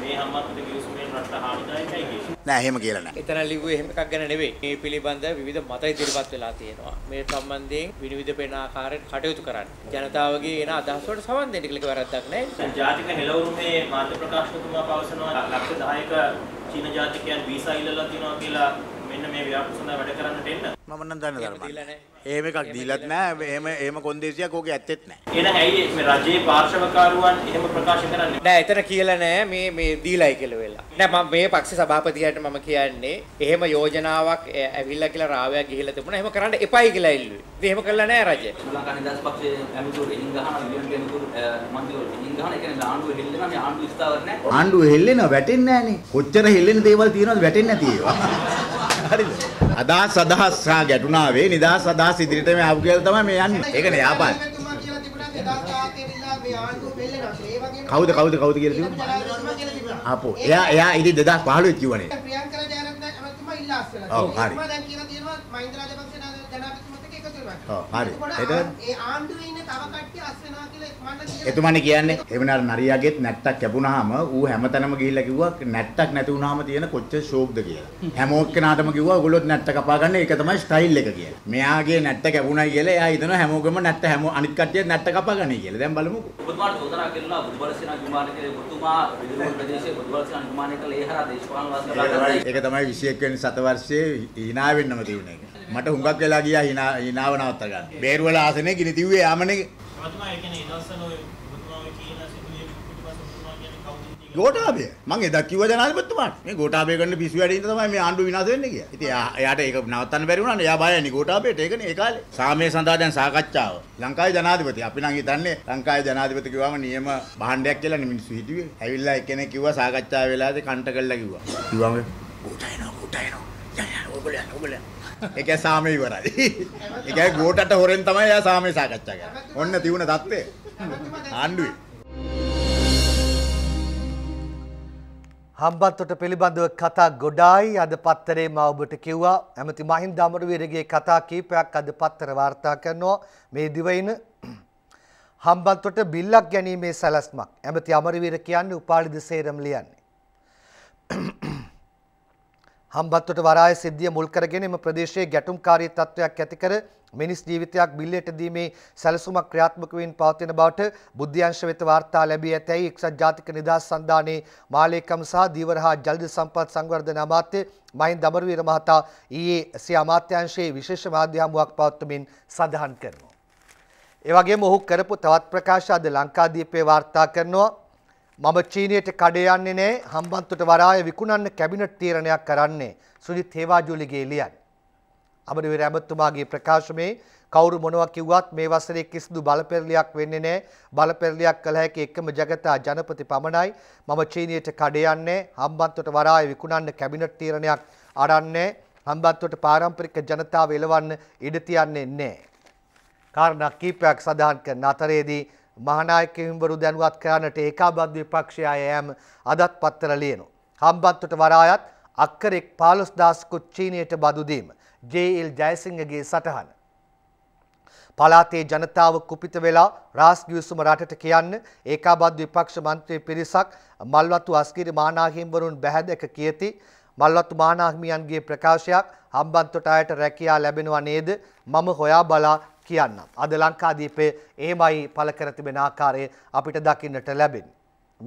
මේ හැමතිස්සෙම රට හානිදායකයි නෑ එහෙම කියලා නෑ. එතන ලිව්වේ එහෙම එකක් ගැන නෙවෙයි. මේ පිළිබඳ විවිධ මත ඉදිරිපත් වෙලා තියෙනවා. මේ සම්බන්ධයෙන් විනිවිද පෙන ආකාරයට කටයුතු කරන්න. ජනතාවගේ එන අදහස් වලට සවන් දෙන්න කියලා වැරද්දක් නෑ. ජාතික හෙළවුරුමේ මාධ්‍ය ප්‍රකාශකතුමා පවසනවා ලක්ෂ 10ක චීන ජාතිකයන් වීසා ඉල්ලලා තියෙනවා කියලා මෙන්න මේ ව්‍යාපෘති සඳහා වැඩ කරන්නට එන්න. මම නම් දන්න ධර්ම. එහෙම එකක් දීලත් නෑ. එහෙම එහෙම කොන්දේසියක් ඕකේ ඇත්තෙත් නෑ. එන ඇයි මේ රජයේ පාර්ශවකාරුවන් එහෙම ප්‍රකාශ කරන්නේ? නෑ, එතන කියලා නෑ මේ මේ දීලයි කියලා වෙලා. නෑ මම මේ පක්ෂ සභාපතියට මම කියන්නේ එහෙම යෝජනාවක් ඇවිල්ලා කියලා රාවයා ගිහිල්ලා තිබුණා. එහෙම කරන්න එපයි කියලා ඉල්ලුවේ. ඉතින් එහෙම කළා නෑ රජය. ලංකානිදාස් පක්ෂයේ ඇමතුරු එහින් ගහන විලියම් කෙනෙකුට මන්ත්‍රීවරු එහින් ගහන ඒ කියන්නේ ආණ්ඩුව හෙල්ලෙනවා. මේ ආණ්ඩුව ස්ථාවර නෑ. ආණ්ඩුව හෙල්ලෙනවා වැටෙන්නේ නෑනේ. කොච්චර හෙල්ලෙන දේවල් තියෙනවද වැටෙන්නේ නැති ඒවා. හරිද? අදහස් අදහස් හා ගැටුණාවේ නිදහස් අදහස් ඉදිරියට මේ ආපු කියලා තමයි මේ යන්නේ. ඒකනේ යාපාර. කවුද කවුද කවුද කියලා තිබුණා? ආපෝ. එයා එයා ඉතින් 2015 කිව්වනේ. ප්‍රියංකර ජයරත්න අමතුමා ඉල්ලා අස්සලා. ඔව් හරි. මම දැන් කියලා තියෙනවා මහින්ද රාජපක්ෂ ජනාධිපතිතුමා ඔව් හරි. එතකොට ඒ ආණ්ඩුවේ ඉන්න තව කට්ටිය අස් වෙනවා කියලා මම කියනවා. එතුමනේ කියන්නේ එහෙම නාර නරියාගෙත් නැට්ටක් කැපුණාම ඌ හැමතැනම ගිහිල්ලා කිව්වා නැට්ටක් නැති වුණාම තියෙන කොච්චර ෂෝක්ද කියලා. හැම එක්කෙනාටම කිව්වා ඔයගොල්ලොත් නැට්ට කපා ගන්න ඒක තමයි ස්ටයිල් එක කියලා. මෙයාගේ නැට්ට කැපුණා කියලා එයා හිතනවා හැමෝගෙම නැට්ට හැම අනිත් කට්ටියත් නැට්ට කපා ගන්නයි කියලා. දැන් බලමුකෝ. ඔබතුමාට චෝදනා කරනවා බුදුබල සේනා ගුමාන කියලා ඔබතුමා විදුලි ප්‍රදේශයේ බුදුබල සේනා ගුමාන කියලා ඒ හරහා දේශපාලන වාසය කරලා ඒක තමයි 21 වෙනි සත වර්ෂයේ hina වෙන්නම තිබුණේ. මට හුඟක් වෙලා ගියා hina hinaව නවත්ත ගන්න. බේරුවල ආසනේ ගිනි තිව්වේ යාමනේ. ඔබතුමා ඒ කියන්නේ ඉදස්සන ඔය ඔබතුමා ඔය කියන සිතුලිය පිටිපස්ස ඔබතුමා කියන්නේ කවුද? ගෝඨාභය. මම එදා කිව්ව ජනාධිපතිතුමාට මේ ගෝඨාභය කරන පිස්සු වැඩේ ඉඳන් තමයි මේ ආණ්ඩුව විනාශ වෙන්නේ කියලා. ඉතින් එයාට ඒක නවත්තන්න බැරි වුණානේ. එයා බයයි ගෝඨාභයට. ඒකනේ ඒ කාලේ. සාමයේ සඳහා දැන් සාකච්ඡාව. ලංකාවේ ජනාධිපති. අපි නම් හිතන්නේ ලංකාවේ ජනාධිපති කිව්වම නියම භාණ්ඩයක් කියලා නේ මිනිස්සු හිතුවේ. ඇවිල්ලා එක්කෙනෙක් කිව්වා සාකච්ඡා වෙලාවේ කන්ට කළා කිව්වා. කිව්වම ගෝඨායනෝ ගෝඨායනෝ. යන්න යන්න ඔයගොල්ලෝ ඔයගොල්ලෝ <laughs> ඒක සාමේ ඉවරයි. <laughs> ඒක ගෝටට හොරෙන් තමයි යා සාමේ සාකච්ඡා කරන්නේ. ඔන්න තියුණ தත්ත්වය. ආණ්ඩුවේ. හම්බන්තොට පිළිබඳව කතා ගොඩායි අද පත්තරේ මා ඔබට කිව්වා. ඇමති මහින්ද අමරවීරගේ කතා කීපයක් අද පත්තර වාර්තා කරනවා. මේ දිවයින <clears throat> හම්බන්තොට බිල්ලක් ගැනීමේ සැලැස්මක්. ඇමති අමරවීර කියන්නේ උපාලි දසේරම් ලියන්නේ. <clears throat> හම්බත්වට වරාය සිද්ධිය මුල් කරගෙන එම ප්‍රදේශයේ ගැටුම්කාරී තත්ත්වයක් ඇතිකර මිනිස් ජීවිතයක් බිල්ලට දීමේ සැලසුමක් ක්‍රියාත්මක වීම පවතින බවට බුද්ධ්‍යංශ වෙත වාර්තා ලැබී ඇතැයි එක්සත් ජාතික නිදහස් සන්ධානයේ මාලේකම් සහ දීවර හා ජල්ද සම්පත් සංවර්ධන අමාත්‍ය මහින්ද අමරවීර මහතා ඊයේ සිය අමාත්‍යාංශයේ විශේෂ මාධ්‍ය හමුවක් පවත්වමින් සඳහන් කරනවා. ඒ වගේම ඔහු කරපු තවත් ප්‍රකාශ අද ලංකාදීපේ වාර්තා කරනවා මම චීනයට කඩේ යන්නේ නෑ හම්බන්තොට වරාය විකුණන්න කැබිනට් තීරණයක් කරන්නේ සුජිත් හේවාජුලිගේ ලියන්. අමරවීර ඇමතුමාගේ ප්‍රකාශනයේ කවුරු මොනවා කිව්වත් මේ වසරේ කිසිදු බලපෙරලියක් වෙන්නේ නෑ. බලපෙරලියක් කළ හැකි එකම ජගතා ජනපති පමණයි. මම චීනයට කඩේ යන්නේ හම්බන්තොට වරාය විකුණන්න කැබිනට් තීරණයක් අරන්නේ හම්බන්තොට පාරම්පරික ජනතාව එළවන්න ඉඩ තියන්නේ නෑ. කාරණා කීපයක් සඳහන් කරන අතරේදී මහනායකහිම්වරු දැනුවත් කරන්නට ඒකාබද්ධ විපක්ෂය යෑම අදත් පත්තර ලියනු. හම්බන්තොට වරායත් අක්කරෙක් පාලොස්දාස්කුත් චීනයට බදුදීම. ජේල් ජයසිංහගේ සටහන. පලාතේ ජනතාව කුපිත වෙලා රාස් ගිවිසුම රටට කියන්න ඒකාබද්ධ විපක්ෂ මන්ත්‍රී පිරිසක් මල්වතු අස්කිරි මානාහිම්වරුන් බැහැදක කියති මල්වත්තු මානාහිමියන්ගේ ප්‍රකාශයක් හම්බන්තොට අයට රැකියා ලැබෙනවා නේද මම හොයා බලා කියන්නම්. අද ලංකාදීපේ එහෙමයි පළ කර තිබෙන ආකාරය අපිට දකින්නට ලැබෙන.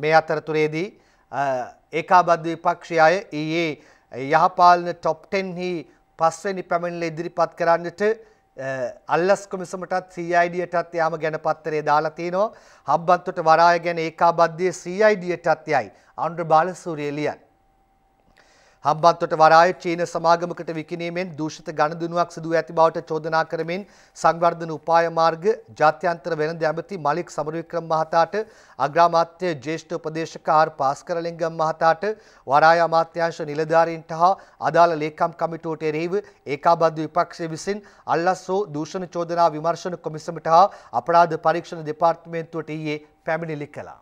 මේ අතරතුරේදී ඒකාබද්ධ විපක්ෂය අය ඊයේ යහපාලන ටොප් 10හි පස්වෙනි පැමිණිල්ල ඉදිරිපත් කරන්නට අල්ලස් කොමිසමටත් CIDටත් යාම ගැන පත්තරේ දාලා තිනවා. හම්බන්තොට වරාය ගැන ඒකාබද්ධයේ CIDටත් යයි. අනුර බාලසූරිය ලියන්නේ. හම්බන්තොට වරාය චීන සමාගමකට විකිණීමෙන් දූෂිත ගණදුනුවක් සිදු ඇති බවට චෝදනා කරමින් සංවර්ධන උපාය මාර්ග ජාත්‍යන්තර වෙළඳ ඇමති මලික් සමරවික්‍රම මහතාට අග්‍රාමාත්‍ය ජ්‍යෙෂ්ඨ උපදේශක ආර් පාස්කරලිංගම් මහතාට වරාය අමාත්‍යාංශ නිලධාරීන්ට හා අදාළ ලේකම් කමිටුවට එරෙහිව ඒකාබද්ධ විපක්ෂය විසින් අල්ලස් හෝ දූෂණ චෝදනා විමර්ශන කොමිසමට හා අපරාධ පරීක්ෂණ දෙපාර්තමේන්තුවට ඊයේ පැමිණිලි කළා.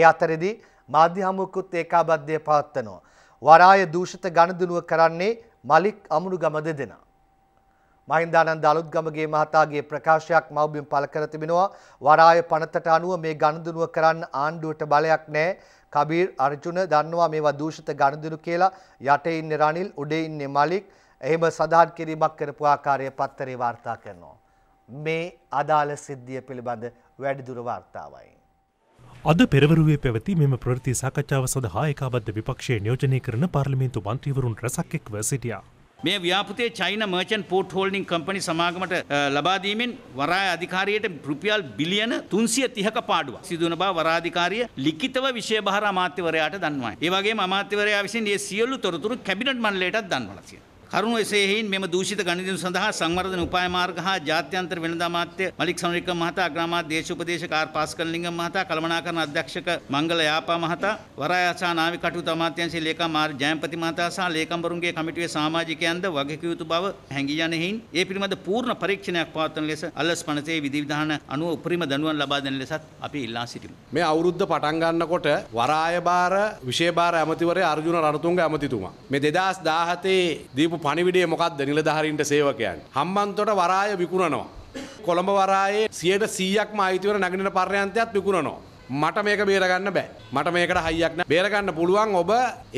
ඒ අතරෙදි මාධ්‍ය හමුවකුත් ඒකාබද්ධය පවත්වනවා. වරාය දූෂිත ගණදුනුව කරන්නේ මලික් අමුණුගම දෙදෙනා. මහින්දානන්ද අලුත්ගමගේ මහතාගේ ප්‍රකාශයක් මව්බිම් පළ කර තිබෙනවා වරාය පනතට අනුව මේ ගණදුනුව කරන්න ආණ්ඩුවට බලයක් නැහැ. කබීර් අර්ජුන දන්නවා මේවා දූෂිත ගණදුනු කියලා යටේ ඉන්නේ රනිල් උඩේ ඉන්නේ මලික් එහෙම සඳහන් කිරීමක් කරපු ආකාරය පත්තරේ වාර්තා කරනවා. මේ අදාළ සිද්ධිය පිළිබඳ වැඩිදුර වාර්තාවයි. අද පෙරවරුවේ පැවති මෙම ප්‍රෘති සාකච්ඡාව සඳහා ඒකාබද්ධ විපක්ෂය නියෝජනය කරන පාර්ලිමේන්තු මන්ත්‍රීවරුන් රැසක් එක්ව සිටියා. මේ ව්‍යාපතේ China merchant port holding company සමාගමට ලබාදීමෙන් වරාය අධිකාරියට රුපියල් බිලියන තුන්සිය තිහක පාඩුව සිදුවන බව වරාධිකාරිය ලිඛිතව විෂය භාර අමාත්‍යවරයාට දන්වයි. ඒ වගේම අමාත්‍යවරයා විසින් මේ සියලු තොරතුරු කැබිනට් මණ්ඩලයටත් දන්වලා තියෙනවා. කරුණු එසේ හේයින් මෙම දූෂිත ගණිදිනු සඳහා සංවර්ධන උපාය මාර්ග හා ජාත්‍යන්තර වෙළඳ අමාත්‍ය මලික් සමරික මහතා අග්‍රාමාත්‍ය දේශෝපදේශක ආර් පාස්කල් ලිංගම් මහතා කළමනාකරණ අධ්‍යක්ෂක මංගල යාපා මහතා වරායසා නාවික කටයුතු අමාත්‍යංශයේ ලේකම් මාර් ජයම්පති මහතා සහ ලේකම්වරුන්ගේ කමිටුවේ සමාජිකයන්ද වගකීම් යුතු බව හැඟී යන හේයින් ඒ පිළිබඳ පූර්ණ පරීක්ෂණයක් පවත්වන ලෙස අල්ලස් පනතේ විධිවිධාන අනුව උපරිම දනුවන් ලබා දෙන ලෙසත් අපි ඉල්ලා සිටිමු. මේ අවුරුද්ද පටන් ගන්නකොට වරාය බාර විශේෂ බාර ඇමතිවරයා අර්ජුන රණතුංග ඇමතිතුමා මේ 2017 දීපු පනිවිඩේ මොකක්ද නිලධහරින්ට සේවකයන්. හම්බන්තොට වරාය විකුණනවා. කොළඹ වරායේ සියයට සීයක්ම අයිතිවර නගිනට පර්යන්තයක් විකුණනවා. මට මේක බේරගන්න බෑ මට මේකට හයියක් නෑ බේරගන්න පුළුවන් ඔබ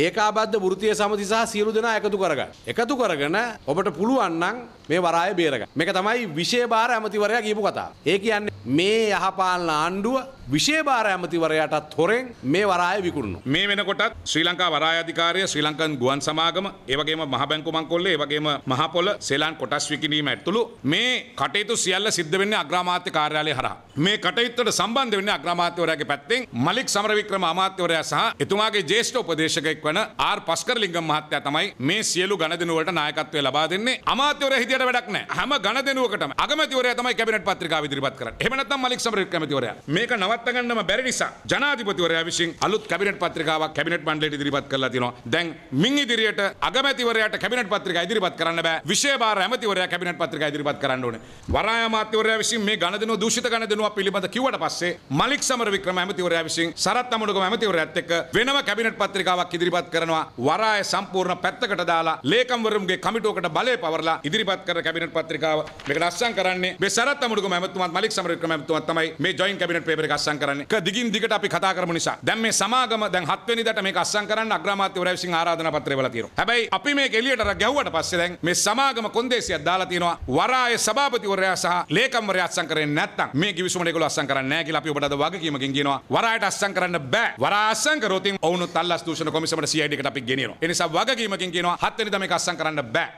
ඒකාබද්ධ වෘත්තීය සමිති සහ සියලු දෙනා එකතු කරගන්න එකතු කරගෙන ඔබට පුළුවන් නම් මේ වරාය බේරගන්න මේක තමයි විශේෂ භාර ඇමතිවරයා කියපු කතාව ඒ කියන්නේ මේ යහපාලන ආණ්ඩුව විශේෂ භාර ඇමතිවරයාටත් තොරෙන් මේ වරාය විකුණනවා මේ වෙනකොටත් ශ්‍රී ලංකා වරාය අධිකාරිය ශ්‍රී ලංකන් ගුවන් සමාගම ඒ වගේම මහ බැංකු මංකොල්ලේ ඒ වගේම මහ පොළ සේලන් කොටස් විකිණීම ඇතුළු මේ කටයුතු සියල්ල සිද්ධ වෙන්නේ අග්‍රාමාත්‍ය කාර්යාලය හරහා මේ කටයුත්තට සම්බන්ධ වෙන්නේ අග්‍රාමාත්‍යවරයා මහත්මයාගේ පැත්තෙන් මලික් සමරවික්‍රම අමාත්‍යවරයා සහ එතුමාගේ ජේෂ්ඨ උපදේශකෙක් වන ආර් පස්කරලිංගම් මහත්තයා තමයි මේ සියලු ගණදෙනු වලට නායකත්වය ලබා දෙන්නේ. අමාත්‍යවරයා හිටියට වැඩක් නැහැ. හැම ගණදෙනුවකටම අගමැතිවරයා තමයි කැබිනට් පත්‍රිකාව ඉදිරිපත් කරන්නේ. එහෙම නැත්නම් මලික් සමරවික්‍රම ඇමතිවරයා මේක නවත්ත ගන්නම බැරි නිසා ජනාධිපතිවරයා විසින් අලුත් කැබිනට් පත්‍රිකාවක් කැබිනට් මණ්ඩලයට ඉදිරිපත් කරලා තිනවා. දැන් මින් ඉදිරියට අගමැතිවරයාට කැබිනට් පත්‍රිකාව ඉදිරිපත් කරන්න බෑ. විශේෂ භාර ඇමතිවරයා කැබිනට් පත්‍රිකාව ඉදිරිපත් කරන්න ඕනේ. වරාය අමාත්‍යවරයා විසින් මේ ගණදෙනුව දූෂිත ගණදෙනුව පිළිබඳ කිව්වට පස්සේ මලික් සමරවික්‍රම වික්‍රම ඇමතිවරයා විසින් සරත් අමුඩුගම ඇමතිවරයාත් එක්ක වෙනම කැබිනට් පත්‍රිකාවක් ඉදිරිපත් කරනවා වරාය සම්පූර්ණ පැත්තකට දාලා ලේකම්වරුන්ගේ කමිටුවකට බලය පවරලා ඉදිරිපත් කරන කැබිනට් පත්‍රිකාව මේකට අස්සම් කරන්නේ මේ සරත් අමුඩුගම ඇමතිතුමාත් මලික් සමර වික්‍රම ඇමතිතුමාත් තමයි මේ ජොයින්ට් කැබිනට් පේපර් එක අස්සම් කරන්නේ. ඒක දිගින් දිගට අපි කතා කරමු නිසා දැන් මේ සමාගම දැන් 7 වෙනිදාට මේක අස්සම් කරන්න අග්‍රාමාත්‍යවරයා විසින් ආරාධනා පත්‍රය වල තියෙනවා. හැබැයි අපි මේක එළියට අර ගැහුවට පස්සේ දැන් මේ සමාගම කොන්දේසියක් දාලා තියෙනවා වරාය සභාපතිවරයා සහ ලේකම්වරයා අත්සන් කරන්නේ නැත්නම් මේ කිවිසුමට ඒගොල්ලෝ අත්සන් කරන්නේ නැහැ කියලා අපි ඔබට අද වගකීමකින් කියනවා වරායට අස්සම් කරන්න බෑ. වරා අස්සම් කරොත් ඔවුනුත් අල්ලස් දූෂණ කොමිසමට CID එකට අපි ගෙනියනවා. ඒ නිසා වගකීමකින් කියනවා හත්වෙනිදා මේක අස්සම් කරන්න බෑ.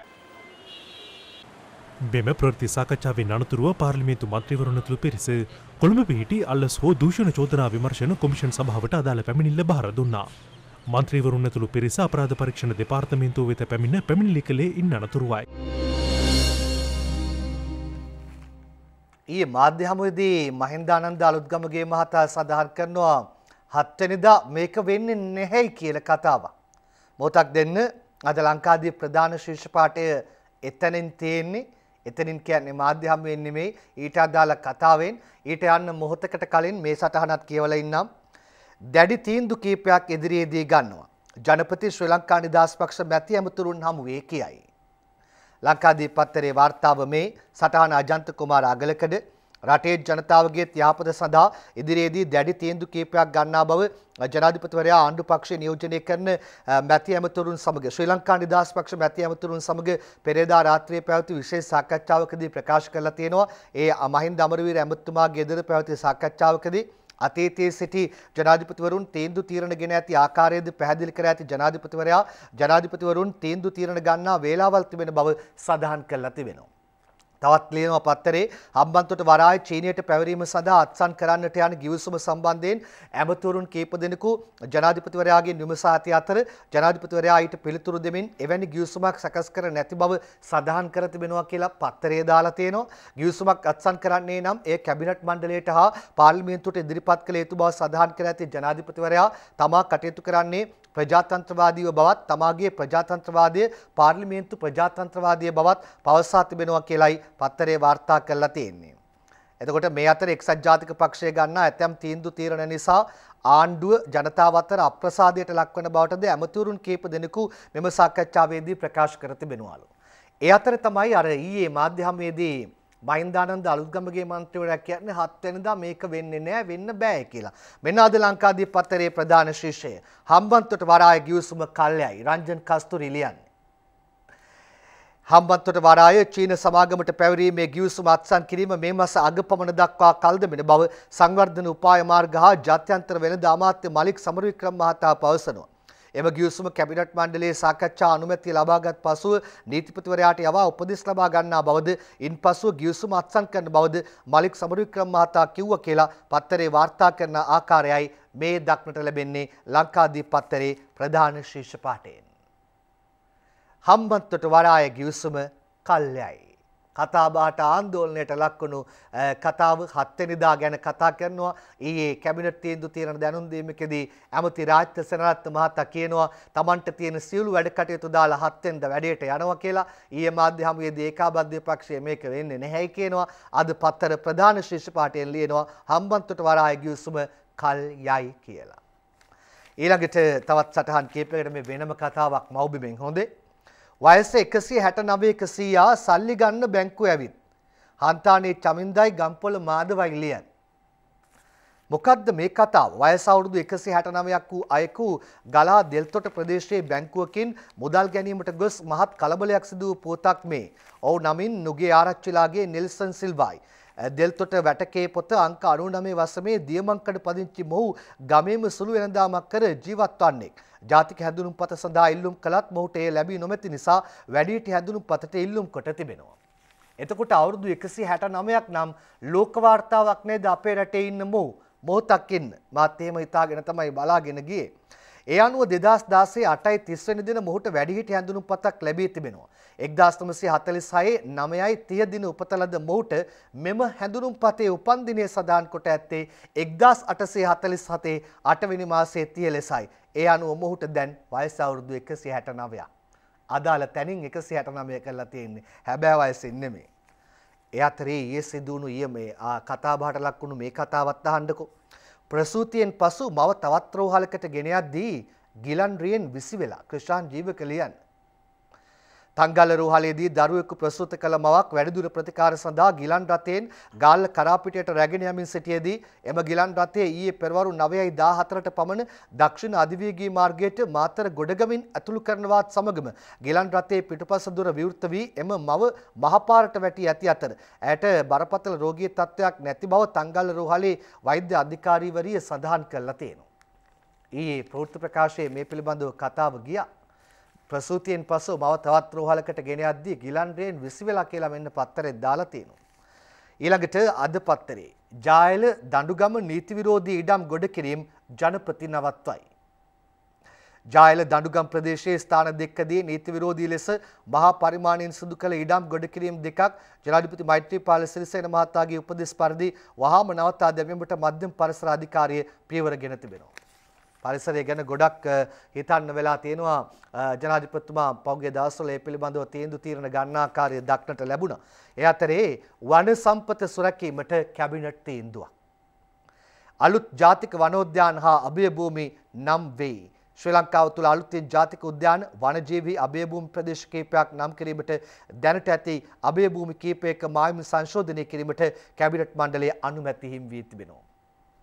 මෙම ප්‍රති සාකච්ඡාවෙන් අනතුරුව පාර්ලිමේන්තු මන්ත්‍රීවරුණතුළු පිරිස කොළඹ පිහිටි අල්ලස් හෝ දූෂණ චෝදනා විමර්ශන කොමිෂන් සභාවට අදාළ පැමිණිල්ල බාර දුන්නා. මන්ත්‍රීවරුණතුළු පිරිස අපරාධ පරීක්ෂණ දෙපාර්තමේන්තුව වෙත පැමිණ පැමිණිලි කළේ ඉන් අනතුරුවයි. ඊයේ මාධ්‍ය හමුවේදී මහින්දානන්ද අලුත්ගමගේ මහතා සඳහන් කරනවා හත්වෙනිදා මේක වෙන්නේ නැහැයි කියලා කතාවක්. මොතක් දෙන්න අද ලංකාදී ප්‍රධාන ශීර්ෂ පාඨය එතනින් තියෙන්නේ එතනින් කියන්නේ මාධ්‍ය හමුවෙන් නෙමෙයි ඊට අදාළ කතාවෙන් ඊට යන්න මොහොතකට කලින් මේ සටහනත් කියවලා ඉන්නම්. දැඩි තීන්දුව කීපයක් ඉදිරියේදී ගන්නවා. ජනපති ශ්‍රී ලංකා නිදහස් පක්ෂ මැති ඇමතුරුන් හමුවේ කියයි. ලංකාදීප පත්තරේ වාර්තාව මේ සටහන අජන්ත කුමාර අගලකඩ රටේ ජනතාවගේ ත්‍යාපද සඳහා ඉදිරියේදී දැඩි තීන්දුව කීපයක් ගන්නා බව ජනාධිපතිවරයා ආණ්ඩු පක්ෂයේ නියෝජනය කරන මැති ඇමතුරුන් සමග ශ්‍රී ලංකා නිදහස් පක්ෂ මැති ඇමතුරුන් සමග පෙරේදා රාත්‍රියේ පැවති විශේෂ සාකච්ඡාවකදී ප්‍රකාශ කරලා තියෙනවා. ඒ මහින්ද අමරවීර ඇමතුමාගේ ගෙදර පැවති සාකච්ඡාවකදී අතීතයේ සිටි ජනාධිපතිවරුන් තීන්දුව තීරණ ගෙන ඇති ආකාරයද පැහැදිලි කර ඇති ජනාධිපතිවරයා ජනාධිපතිවරුන් තීන්දුව තීරණ ගන්නා වේලාවල් තිබෙන බව සඳහන් කරලා තිබෙනවා. තවත් ලියනවා පත්තරේ හම්බන්තොට වරාය චීනයට පැවරීම සඳහා අත්සන් කරන්නට යන ගිවිසුම සම්බන්ධයෙන් ඇමතුරුන් කීප දෙනෙකු ජනාධිපතිවරයාගෙන් විමසා ඇති අතර ජනාධිපතිවරයා ඊට පිළිතුරු දෙමින් එවැනි ගිවිසුමක් සකස් කර නැති බව සඳහන් කර තිබෙනවා කියලා පත්තරේ දාලා තියෙනවා. ගිවිසුමක් අත්සන් කරන්නේ නම් එය කැබිනට් මණ්ඩලයට හා පාර්ලිමේන්තුවට ඉදිරිපත් කළ යුතු බව සඳහන් කර ඇති ජනාධිපතිවරයා තමා කටයුතු කරන්නේ ප්‍රජාතන්ත්‍රවාදීව බවත් තමාගේ ප්‍රජාතන්ත්‍රවාදය පාර්ලිමේන්තු ප්‍රජාතන්ත්‍රවාදය බවත් පවසා තිබෙනවා කියලයි පත්තරේ වාර්තා කරලා තියෙන්නේ. එතකොට මේ අතර එක්සත් ජාතික පක්ෂය ගන්න ඇතැම් තීන්දු තීරණ නිසා ආණ්ඩුව ජනතාව අතර අප්‍රසාදයට ලක්වන බවටද ඇමතිවරුන් කීප දෙනෙකු මෙම සාකච්ඡාවේදී ප්‍රකාශ කර තිබෙනවලු. ඒ අතර තමයි අර ඊයේ මාධ්‍ය හමුවේදී මහින්දානන්ද අලුත්ගමගේ මන්ත්‍රවරයා කියන්නේ හත්වෙනිදා මේක වෙන්නේ නැහැ වෙන්න බෑ කියලා. මෙන්න අද ලංකාදීප පත්තරේ ප්‍රධාන ශීර්ෂය. හම්බන්තොට වරාය ගිවිසුම කල්යයි රංජන් කස්තුරි ලියන්නේ. හම්බන්තොට වරාය චීන සමාගමට පැවරීමේ ගිවිසුම අත්සන් කිරීම මේ මාස අග පමණ දක්වා කල්දමෙන බව සංවර්ධන උපාය මාර්ග හා ජාත්‍යන්තර වෙළඳ අමාත්‍ය මලික් සමරවික්‍රම මහතා පවසනවා. එම ගිවිසුම කැබිනට් මණ්ඩලයේ සාකච්ඡා අනුමැතිය ලබාගත් පසුව නීතිපතිවරයාට යවා උපදෙස් ලබා ගන්නා බවද ඉන්පසුව ගිවිසුම අත්සන් කරන බවද මලික් සමරවික්‍රම මහතා කිව්වා කියලා පත්තරේ වාර්තා කරන ආකාරයයි මේ දක්නට ලැබෙන්නේ ලංකාදීප පත්තරේ ප්‍රධාන ශීර්ෂ පාඨයෙන්. හම්බන්තොට වරාය ගිවිසුම කල්යයි කතාබහට ආන්දෝලනයට ලක්වුණු කතාව හත්වෙනිදා ගැන කතා කරනවා ඊයේ කැබිනට් තීන්දුව తీරන දැනුම් දීමකදී ඇමති රාජ්‍ය සෙනරත් මහතා කියනවා Tamanට තියෙන සියලු වැඩ කටයුතු දාලා හත්වෙනිදා වැඩේට යනවා කියලා ඊයේ මාධ්‍ය හමුවේදී ඒකාබද්ධ පක්ෂය මේක වෙන්නේ නැහැයි කියනවා අද පත්තර ප්‍රධාන ශිෂ්‍ය පාඨයෙන් ලියනවා හම්බන්තොට වරාය ගිවිසුම කල් යයි කියලා ඊළඟට තවත් සටහන් කීපයකට මේ වෙනම කතාවක් මව්බිමෙන් හොඳේ වයස එකසිය හැට නවේ එකසීයා සල්ලි ගන්න බැංකු ඇවිත්. හන්තානේ චමින්දයි ගම්පොල මාදවයිලියන්. මොකක්ද මේ කතාව වයසවුරුදු එකසි හැටනවයක් වූ අයකු ගලා දෙල්තොට ප්‍රදේශයේ බැංකුවකින් මුදල් ගැනීමට ගොස් මහත් කලබලයක් සිදුව පුවතක් මේ. ඔවු නමින් නුගේ ආරච්චිලාගේ නිල්සන් සිල්බයි. දෙල්තොට වැටකේ පොත අංක 99 වසමේ දියමංකඩ පදිංචි මොහු ගමේම සුළු වෙනදාමක් කර ජීවත් වන්නේ. ජාතික හැඳුනුම්පත සඳහා ඉල්ලුම් කළත් මොහුට එය ලැබී නොමැති නිසා වැඩිහිටි හැඳුනුම්පතට ඉල්ලුම් කොට තිබෙනවා. එතකොට අවුරුදු 169ක් නම් ලෝක වාර්තාවක් නේද අපේ රටේ ඉන්න මොහු මොහොතක් ඉන්න මාත් එහෙම හිතාගෙන තමයි බලාගෙන ගියේ. ඒ අනුව දෙදස් දාසේ අටයි තිස්වනි දින මොහුට වැඩිහිට හැඳුනුම් පතක් ලැබී තිබෙනවා. එක්දස්නමසි හතලිස් සයේ නමයයි තියදින උපතලද මොහුට මෙම හැඳුනුම් පතේ උපන්දිනය සදාන් කොට ඇත්තේ එක්දස් අටසේ හතලිස් හතේ අටවිනි මාසේ තිය ලෙසයි. ඒ අනුව මොහුට දැන් වයසවුරුදු එකසි හැටනවයා. අදාළ තැනින් එකසි හැටනමය කරලා තියෙන්නේ හැබෑ වයසින්නෙමේ. එ අතරේ ඒ සිදුවුණු ඊය මේ කතාබාට ලක්වුණු මේ කතාවත් අහන්ඩකෝ ප්‍රසූතියෙන් පසු මව තවත් රෝහලකට ගෙන යද්දී ගිලන්රියෙන් විසි වෙලා ක්‍රිෂාන් ජීවක ලියන් තංගල රෝහලේදී දරුවෙකු ප්‍රසූත කළ මවක් වැඩිදුර ප්‍රතිකාර සඳහා ගිලන් රථයෙන් ගාල්ල කරාපිටියට රැගෙන යමින් සිටියේදී එම ගිලන් රථයේ ඊයේ පෙරවරු 9:14ට පමණ දක්ෂිණ අධිවේගී මාර්ගයට මාතර ගොඩගමින් ඇතුළු කරනවත් සමගම ගිලන් රථයේ පිටුපස දුර විවෘත වී එම මව මහපාරට වැටි ඇති අතර ඇයට බරපතල රෝගී තත්ත්වයක් නැති බව තංගල රෝහලේ වෛද්‍ය අධිකාරීවරිය සඳහන් කළා තියෙනවා. ඊයේ ප්‍රවෘත්ති ප්‍රකාශයේ මේ පිළිබඳව කතාව ගියා. ප්‍රසූතියෙන් පසු මව තවත් රෝහලකට ගෙන යද්දී ගිලන්ඩ්‍රේන් 20 වෙලා කියලා මෙන්න පත්තරෙත් දාලා තියෙනවා. ඊළඟට අද පත්තරේ ජායල දඬුගම නීති විරෝධී ඉඩම් ගොඩ කිරීම ජනපති නවත්වයි. ජායල දඩුගම් ප්‍රදේශයේ ස්ථාන දෙකදී නීති විරෝධී ලෙස මහා පරිමාණයෙන් සිදු කළ ඉඩම් ගොඩ කිරීම් දෙකක් ජනාධිපති මෛත්‍රීපාල සිරිසේන මහතාගේ උපදෙස් පරිදි වහාම නවතා දැමීමට මධ්‍යම පරිසර අධිකාරිය පියවර ගෙන තිබෙනවා. පරිසරය ගැන ගොඩක් හිතන්න වෙලා තියෙනවා ජනාධිපතිතුමා පෞගේ දවස්වල ඒ පිළිබඳව තීන්දුව තීරණ ගන්න ආකාරය දක්නට ලැබුණා. ඒ අතරේ වන සම්පත සුරැකීමට කැබිනට් තීන්දුවක්. අලුත් ජාතික වනෝද්‍යාන හා අභයභූමි නම් වෙයි. ශ්‍රී ලංකාව තුළ අලුත්යෙන් ජාතික උද්‍යාන වනජීවී අභයභූමි ප්‍රදේශ කීපයක් නම් කිරීමට දැනට ඇති අභයභූමි කීපයක මායිම් සංශෝධනය කිරීමට කැබිනට් මණ්ඩලය අනුමැති හිමි වී තිබෙනවා.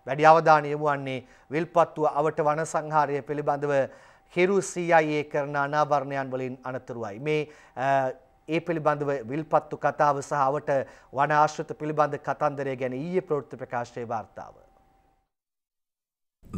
වැඩි අවධානය යොමුවන්නේ විල්පත්තුව අවට වන සංහාරය පිළිබඳව හිරු සීයේ කරන අනාවරණයන් වලින් අනතුරුවයි. මේ ඒ පිළිබඳව විල්පත්තු කතාව සහ අවට වන ආශ්‍රිත පිළිබඳ කතන්දරය ගැන ඊයේ ප්‍රවෘත්ති ප්‍රකාශයේ වාර්තාව.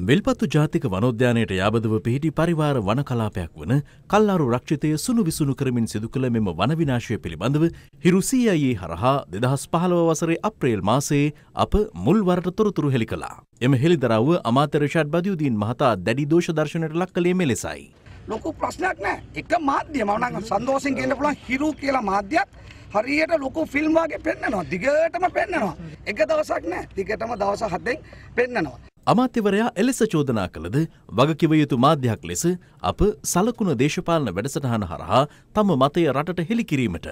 වෙල්පත්තු ජාතික වනෝද්‍යානයට යාබදව පිහිටි පරිවාර වන කලාපයක් වන කල්ලාරු රක්ෂිතය සුළු විසුණු කරමින් සිදු කළ මෙම වනවිනාශය පිළිබඳව හිරුසීයේ හරහා දෙදහස් පහළව වසරේ අප්‍රේල් මාසයේ අප මුල්වරට තොරතුරු හෙළි කළා. එම හෙළිදරව්ව අමාතරෂාත් බදයුදීන් මහතා දැඩි දෝෂ දර්ශනයට ලක් කළේ මෙලෙසයි. ලොකු ප්‍රශ්නයක් නෑ එක මාධ්‍ය මවන සන්දෝසින් කියන්න පුළන් හිරු කියලා මාධ්‍යයක් හරියට ලොකු ෆිල්ම් වගේ පෙන්නනවා. දිගටම පෙන්නනවා. එක දවසක් නෑ. දිගටම දවස හතෙන් පෙන්නනවා. අමාත්‍යවරයා එලෙස චෝදනා කළද වගකිව යුතු මාධ්‍යයක් ලෙස අප සලකුණ දේශපාලන වැඩසටහන හරහා තම මතය රටට හෙළිකිරීමට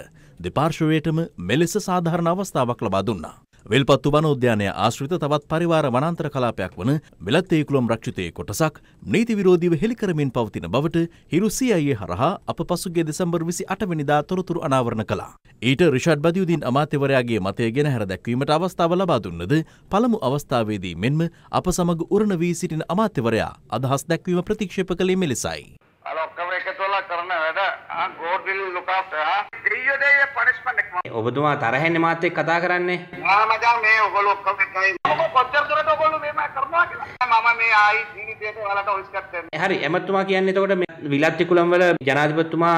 දෙපාර්ශවයටම මෙලෙස සාධාරණ අවස්ථාවක් ලබා දුන්නා. වෙල්පත්තු වනෝද්‍යානය ආශ්‍රිත තවත් පරිවාර වනන්තර කලාපයක් වන බෙලත්තේකුළම් රක්ෂිතයේ කොටසක් නීති විරෝධීව හෙළිකරමින් පවතින බවට හිරු සීයේ හරහා අප පසුගේ දෙසම්බර් විසි අටවැනිදා තොරතුරු අනාවරණ කළා. ඊට රිෂඩ් බදියුදීන් අමාත්‍යවරයාගේ මතය ගෙන හැර දැක්වීමට අවස්ථාව ලබා දුන්නද පළමු අවස්ථාවේදී මෙන්ම අප සමග උරණ වී සිටින අමාත්‍යවරයා අදහස් දැක්වීම ප්‍රතික්ෂේප කළේ මෙලෙසයි. අලොක්කම එකතුලා කරන වැඩ ඔබතුමා තරහෙන්නේ මාත් එක්ක කතා කරන්නේ. ආ මචං මේ ඔයගොල්ලෝ ඔක්කොම එකයි. මොකෝ කොච්චර දුරට ඔයගොල්ලෝ මේම කරනවා කියලා. මම මේ ආයි ජීවිතේට ඔයාලට ඔයිස්කට් කරනවා. හරි එමත්තුමා කියන්නේ එතකොට මේ විලාත් කුලම් වල ජනාධිපතිතුමා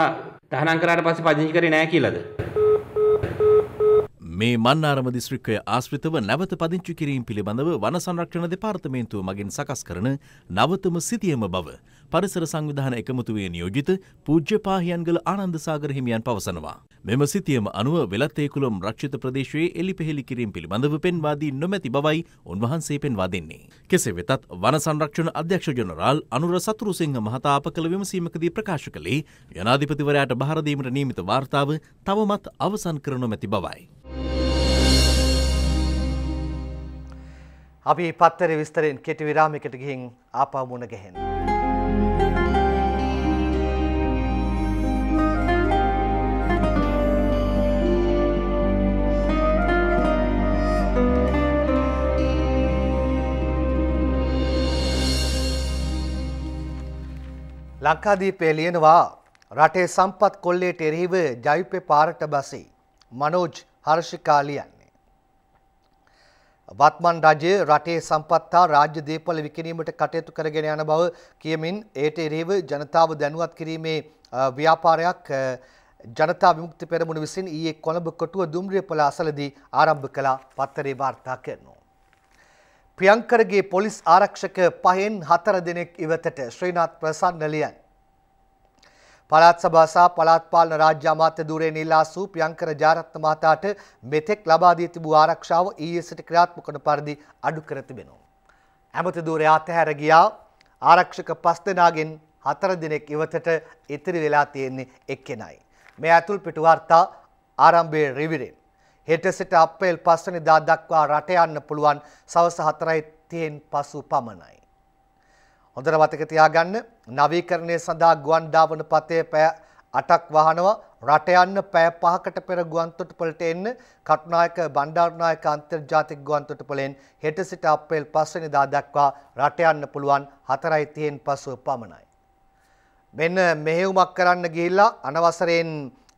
තහනම් කරාට පස්සේ පදිංචි කරේ නැහැ කියලාද? මේ මන්නාරම දිස්ත්‍රික්කය ආශ්‍රිතව නැවත පදිංචි කිරීම පිළිබඳව වන සංරක්ෂණ දෙපාර්තමේන්තුව මගින් සකස් කරන නවතම සිතියම බව පරිසර සංවිධාන එකමුතුවේ නියෝජිත පූජ්‍ය පාහියන්ගල ආනන්ද සාගර හිමියන් පවසනවා. මෙම සිතියම අනුව වෙලත් ඒකුළම් රක්ෂිත ප්‍රදේශයේ එලිපෙහෙලි කිරීම පිළිබඳව පෙන්වා දී නොමැති බවයි උන්වහන්සේ පෙන්වා දෙන්නේ. කෙසේ වෙතත් වන සංරක්ෂණ අධ්‍යක්ෂ ජනරාල් අනුර සතුරුසිංහ මහතා අප කළ විමසීමකදී ප්‍රකාශ කළේ ජනාධිපතිවරයාට භාරදීමට නියමිත වාර්තාව තවමත් අවසන් කර නොමැති බවයි. අපි පත්තර විස්තරෙන් කෙටි විරාමිකට ගිහින් ආපවමුණ ගැහෙන්. ලංකාදීපය ලියනවා රටේ සම්පත් කොල්ලේට එරහිව ජවිපය පාරට බසෙයි. මනෝජ් හර්ෂිකා ලියන්නේ. වත්මන් රජය රටේ සම්පත්තා රාජ්‍ය දේපල විකිනීමට කටයුතු කරගෙන යන බව කියමින් ඒට එරහිව ජනතාව දැනුවත් කිරීමේ ව්‍යාපාරයක් ජනතා විමුක්ති පෙරමුණ විසින් ඊයේ කොළඹ කොටුව දුම්රිය පොළ අසලදී ආරම්භ කළා පත්තරේ වාර්තා කරනවා. ප්‍රියංකරගේ පොලිස් ආරක්ෂක පහෙන් හතර දෙනෙක් ඉවතට ශ්‍රීනාත් ප්‍රසන්න ලියන්. පළාත් සභා සහ පළාත් පාලන රාජ්‍ය අමාත්‍ය ධූරයේ නිලාසු ප්‍රියංකර ජාරත්න මහතාට මෙතෙක් ලබා දී තිබූ ආරක්ෂාව ඊයේ සිට ක්‍රියාත්මක වන පරිදි අඩු කර තිබෙනවා. ඇමති ධූරය අතහැර ගියා ආරක්ෂක පස් දෙනාගෙන් හතර දෙනෙක් ඉවතට ඉතිරි වෙලා තියෙන්නේ එක්කෙනයි. මේ ඇතුල් පිටු වාර්තා ආරම්භයේ රිවිරෙන්. හෙට සිට අප්‍රේල් 5 වෙනිදා දක්වා රට යන්න පුළුවන් සවස් 4:30න් පසු පමණයි. හොඳට මතක තියාගන්න නවීකරණය සඳහා ගුවන් ධාවන පතේ පැය 8ක් වහනවා රට යන්න පැය 5කට පෙර ගුවන්තොටුපළට එන්න කටුනායක බණ්ඩාරනායක අන්තර්ජාතික ගුවන්තොටුපළෙන් හෙට සිට අප්‍රේල් 5 වෙනිදා දක්වා රට යන්න පුළුවන් 4:30න් පසු පමණයි. මෙන්න මෙහෙයුමක් කරන්න ගිහිල්ලා අනවසරයෙන්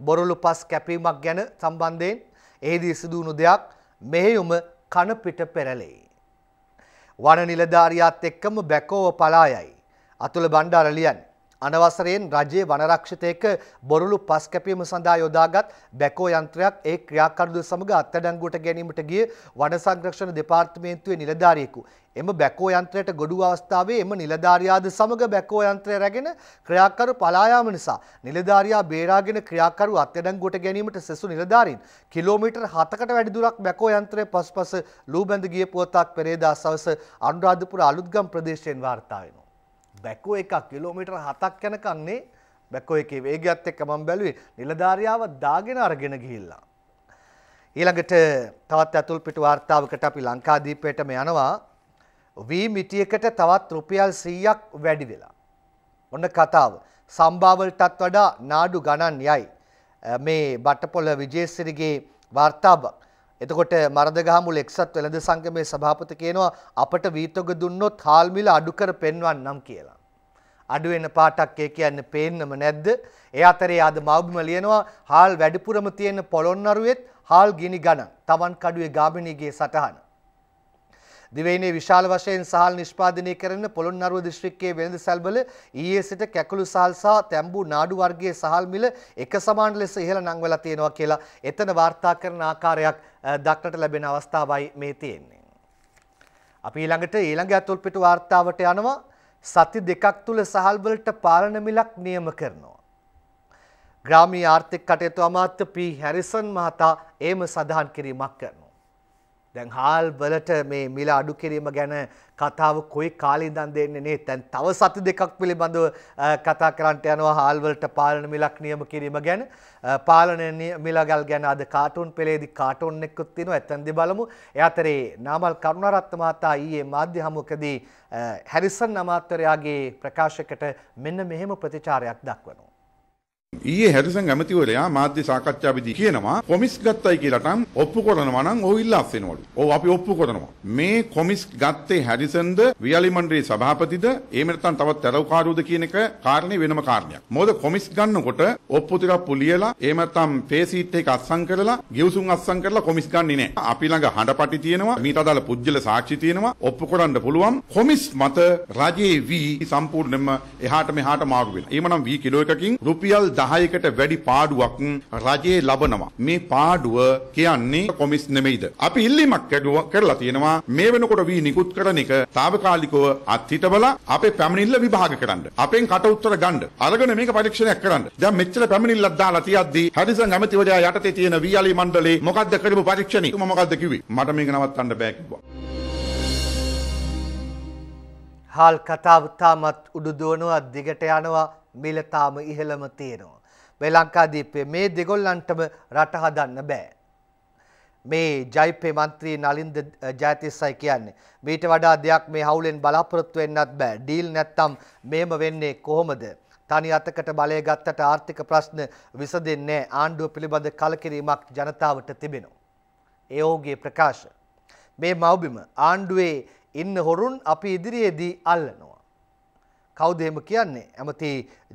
බොරුළු පස් කැපීමක් ගැන සම්බන්ධයෙන් එහිදී සිදුවුණු දෙයක් මෙහෙයුම කනපිට පෙරලෙයි. වන නිලධාරියාත් එක්කම බැකෝව පලායයි. අතුල බණ්ඩාර ලියන් අනවසරයෙන් රජයේ වනරක්ෂිතයක බොරළු පස් කැපීම සඳහා යොදාගත් බැකෝ යන්ත්‍රයක් ඒ ක්‍රියාකරුදු සමග අත්අඩංගුවට ගැනීමට ගිය වන සංරක්ෂණ දෙපාර්තමේන්තුවේ නිලධාරියෙකු එම බැකෝ යන්ත්‍රයට ගොඩු අවස්ථාවේ එම නිලධාරියාද සමග බැකෝ යන්ත්‍රය රැගෙන ක්‍රියාකරු පලායාම නිසා නිලධාරියා බේරාගෙන ක්‍රියාකරු අත්අඩංගුවට ගැනීමට සෙසු නිලධාරීන් කිලෝමීටර් 7කට වැඩි දුරක් බැකෝ යන්ත්‍රය පසුපස ලූබැඳ ගිය පුවතක් පෙරේදා සවස අනුරාධපුර අලුත්ගම් ප්‍රදේශයෙන් වාර්තා වෙනවා. බැකෝ එකක් කිලෝමීටර් 7ක් යනකන්නේ බැකෝ එකේ වේගයත් එක්ක මම බැලුවේ නිලධාරියාව දාගෙන අරගෙන ගිහිල්ලා. ඊළඟට තවත් අතුල් පිටු වාර්තාවකට අපි ලංකාදීපයටම යනවා. වී මිටියකට තවත් රුපියල් 100ක් වැඩි වෙලා. ඔන්න කතාව. සම්භාවලටත් වඩා නාඩු ගණන් යයි. මේ බටපොළ විජේසිරිගේ වර්තාවක්. එතකොට මරදගහ මුල එක්සත් වෙළඳ සංගමේ සභාපති කියනවා අපට වීතොග දුන්නොත් හාල් මිල අඩු කර පෙන්වන්නම් කියලා. අඩු වෙන පාටක් ඒ කියන්නේ පේන්නම නැද්ද? ඒ අතරේ ආද මව්බිම ලියනවා හාල් වැඩිපුරම තියෙන පොළොන්නරුවෙත් හාල් ගිනි ගණන්. Taman කඩුවේ ගාමිණීගේ සටහන. දිවයිනේ විශාල වශයෙන් සහල් නිෂ්පාදනය කරන පොළොන්නරුව දිස්ත්‍රික්කයේ වෙළඳ සැල්වල ඊයේ සිට කැකුළු සහල් සහ තැඹු නාඩු වර්ගයේ සහල් මිල එක සමාන ලෙස ඉහළ නංවලා තියෙනවා කියලා එතන වාර්තා කරන ආකාරයක් දක්නට ලැබෙන අවස්ථාවයි මේ තියෙන්නේ. අපි ඊළඟට ඊළඟ අතුල්පිට වාර්තාවට යනවා සති දෙකක් තුල සහල් වලට පාලන මිලක් නියම කරනවා. ග්‍රාමීය ආර්ථික කටයුතු අමාත්‍ය පී හැරිසන් මහතා ඒම සඳහන් කිරීමක් කරනවා. දැන් හාල් වලට මේ මිල අඩු කිරීම ගැන කතාව කොයි කාලේ ඉඳන් දෙන්නේ නේ දැන් තව සති දෙකක් පිළිබඳව කතා කරන්නට යනවා හාල් වලට පාලන මිලක් නියම කිරීම ගැන පාලන මිලගල් ගැන අද කාටුන් පෙළේදී කාටුන් එක්කුත් තියෙනවා එතෙන්දී බලමු ඒ අතරේ නාමල් කරුණාරත්න මහතා ඊයේ මාධ්‍ය හමුවකදී හැරිසන් අමාත්‍යරයාගේ ප්‍රකාශයකට මෙන්න මෙහෙම ප්‍රතිචාරයක් දක්වනවා ඊයේ හැරිසන් ඇමතිවරයා මාධ්‍ය සාකච්ඡාවේදී කියනවා කොමිස් ගත්තයි කියලා නම් ඔප්පු කරනවා නම් ඔහු ඉල්ලාස් වෙනවලු. ඔව් අපි ඔප්පු කරනවා. මේ කොමිස් ගත්තේ හැරිසන්ද වියලි මණ්ඩලයේ සභාපතිද එහෙම නැත්නම් තවත් තරවකාරයෝද කියන එක කාරණේ වෙනම කාරණයක්. මොකද කොමිස් ගන්නකොට ඔප්පු ටිකක් පුලියලා එහෙම නැත්නම් පේ සීට් එක අත්සන් කරලා ගිවිසුම් අත්සන් කරලා කොමිස් ගන්නේ නැහැ. අපි ළඟ හඬපටි තියෙනවා මීට අදාළ පුජ්‍යල සාක්ෂි තියෙනවා ඔප්පු කරන්න පුළුවන්. කොමිස් මත රජයේ වී සම්පූර්ණයෙන්ම එහාට මෙහාට මාරු වෙනවා. එහෙමනම් වී කිලෝ එකකින් රුපියල් 10කට වැඩි පාඩුවක් රජයේ ලබනවා. මේ පාඩුව කියන්නේ කොමිස් නෙමෙයිද? අපි ඉල්ලීමක් කරලා තියෙනවා මේ වෙනකොට වී නිකුත් කරන එක తాවකාලිකව අත්හිටවලා අපේ පැමිණිල්ල විභාග කරන්න. අපෙන් කට උත්තර ගන්න. අරගෙන මේක පරීක්ෂණයක් කරන්න. දැන් මෙච්චර පැමිණිල්ලක් දාලා තියද්දී හැරිසන් ඇමතිවරයා යටතේ තියෙන වීයාලි මණ්ඩලේ මොකද්ද කරපු පරීක්ෂණي? මම මොකද්ද කිව්වේ? මට මේක නවත්තන්න බෑ කිව්වා. හාල් කතාව තාමත් උඩුදුවනවා දිගට යනවා මිලතාම ඉහළම තියෙනවා. මේ ලංකාදීපේ මේ දෙගොල්ලන්ටම රට හදන්න බෑ. මේ ජයිපේ මන්ත්‍රී නලින්ද ජයතිස්සයි කියන්නේ. මීට වඩා දෙයක් මේ හවුලෙන් බලාපොරොත්තු වෙන්නත් බෑ. ඩීල් නැත්තම් මේම වෙන්නේ කොහොමද? තනි අතකට බලය ගත්තට ආර්ථික ප්‍රශ්න විසඳෙන්නේ ආණ්ඩුව පිළිබඳ කලකිරීමක් ජනතාවට තිබෙනවා. ඒ ඔහුගේ ප්‍රකාශ. මේ මව්බිම ආණ්ඩුවේ ඉන්න හොරුන් අපි ඉදිරියේදී අල්ලනවා. කවුද එහෙම කියන්නේ? ඇමති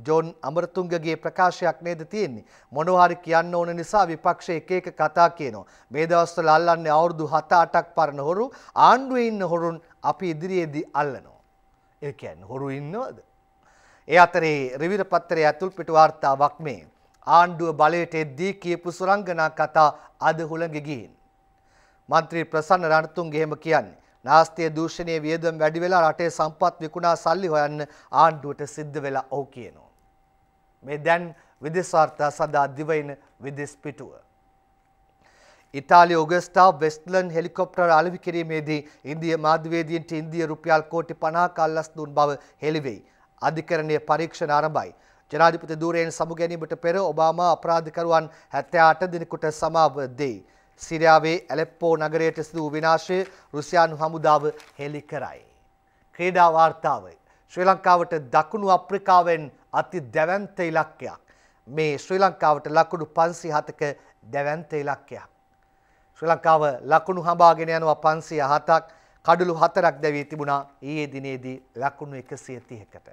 ජෝන් අමරතුංගගේ ප්‍රකාශයක් නේද තියෙන්නේ. මොනවා හරි කියන්න ඕන නිසා විපක්ෂය එක එක කතා කියනවා. මේ දවස්වල අල්ලන්නේ අවුරුදු 7-8ක් පරණ හොරු ආණ්ඩුවේ ඉන්න හොරුන් අපි ඉදිරියේදී අල්ලනවා. ඒ කියන්නේ හොරු ඉන්නවද? ඒ අතරේ රිවිර පත්‍රයේ ඇතුල් පිටු වාර්තාවක් මේ ආණ්ඩුව බලයට එද්දී කියපු සුරංගනා කතා අද හුළඟ ගිහින්. මන්ත්‍රී ප්‍රසන්න රණතුංග එහෙම කියන්නේ. නාස්තිය දූෂණයේ වියදම් වැඩි වෙලා රටේ සම්පත් විකුණා සල්ලි හොයන්න ආණ්ඩුවට සිද්ධ වෙලා ඔව් කියනවා. මේ දැන් විදෙස් වාර්තා සඳහා දිවයින විදෙස් පිටුව. ඉතාලි ඔගස්ටා වෙස්ට්ලන් හෙලිකොප්ටර් අලෙවි කිරීමේදී ඉන්දිය මාධ්‍යවේදීන්ට ඉන්දිය රුපියල් කෝටි 50ක අල්ලස් දුන් බව හෙළිවෙයි. අධිකරණයේ පරීක්ෂණ ආරම්භයි. ජනාධිපති ධූරයෙන් සමු ගැනීමට පෙර ඔබාමා අපරාධකරුවන් 78 දිනකට සමාව දෙයි. සිරියාවේ ඇලෙප්පෝ නගරයට සිදු වූ විනාශය රුසියානු හමුදාව හෙළි කරයි. ක්‍රීඩා වාර්තාව ශ්‍රී ලංකාවට දකුණු අප්‍රිකාවෙන් අති දැවැන්ත ඉලක්කයක්. මේ ශ්‍රී ලංකාවට ලකුණු 507ක දැවැන්ත ඉලක්කයක්. ශ්‍රී ලංකාව ලකුණු හඹාගෙන යනවා 507ක් කඩලු 4ක් දැවී තිබුණා ඊයේ දිනේදී ලකුණු 130කට.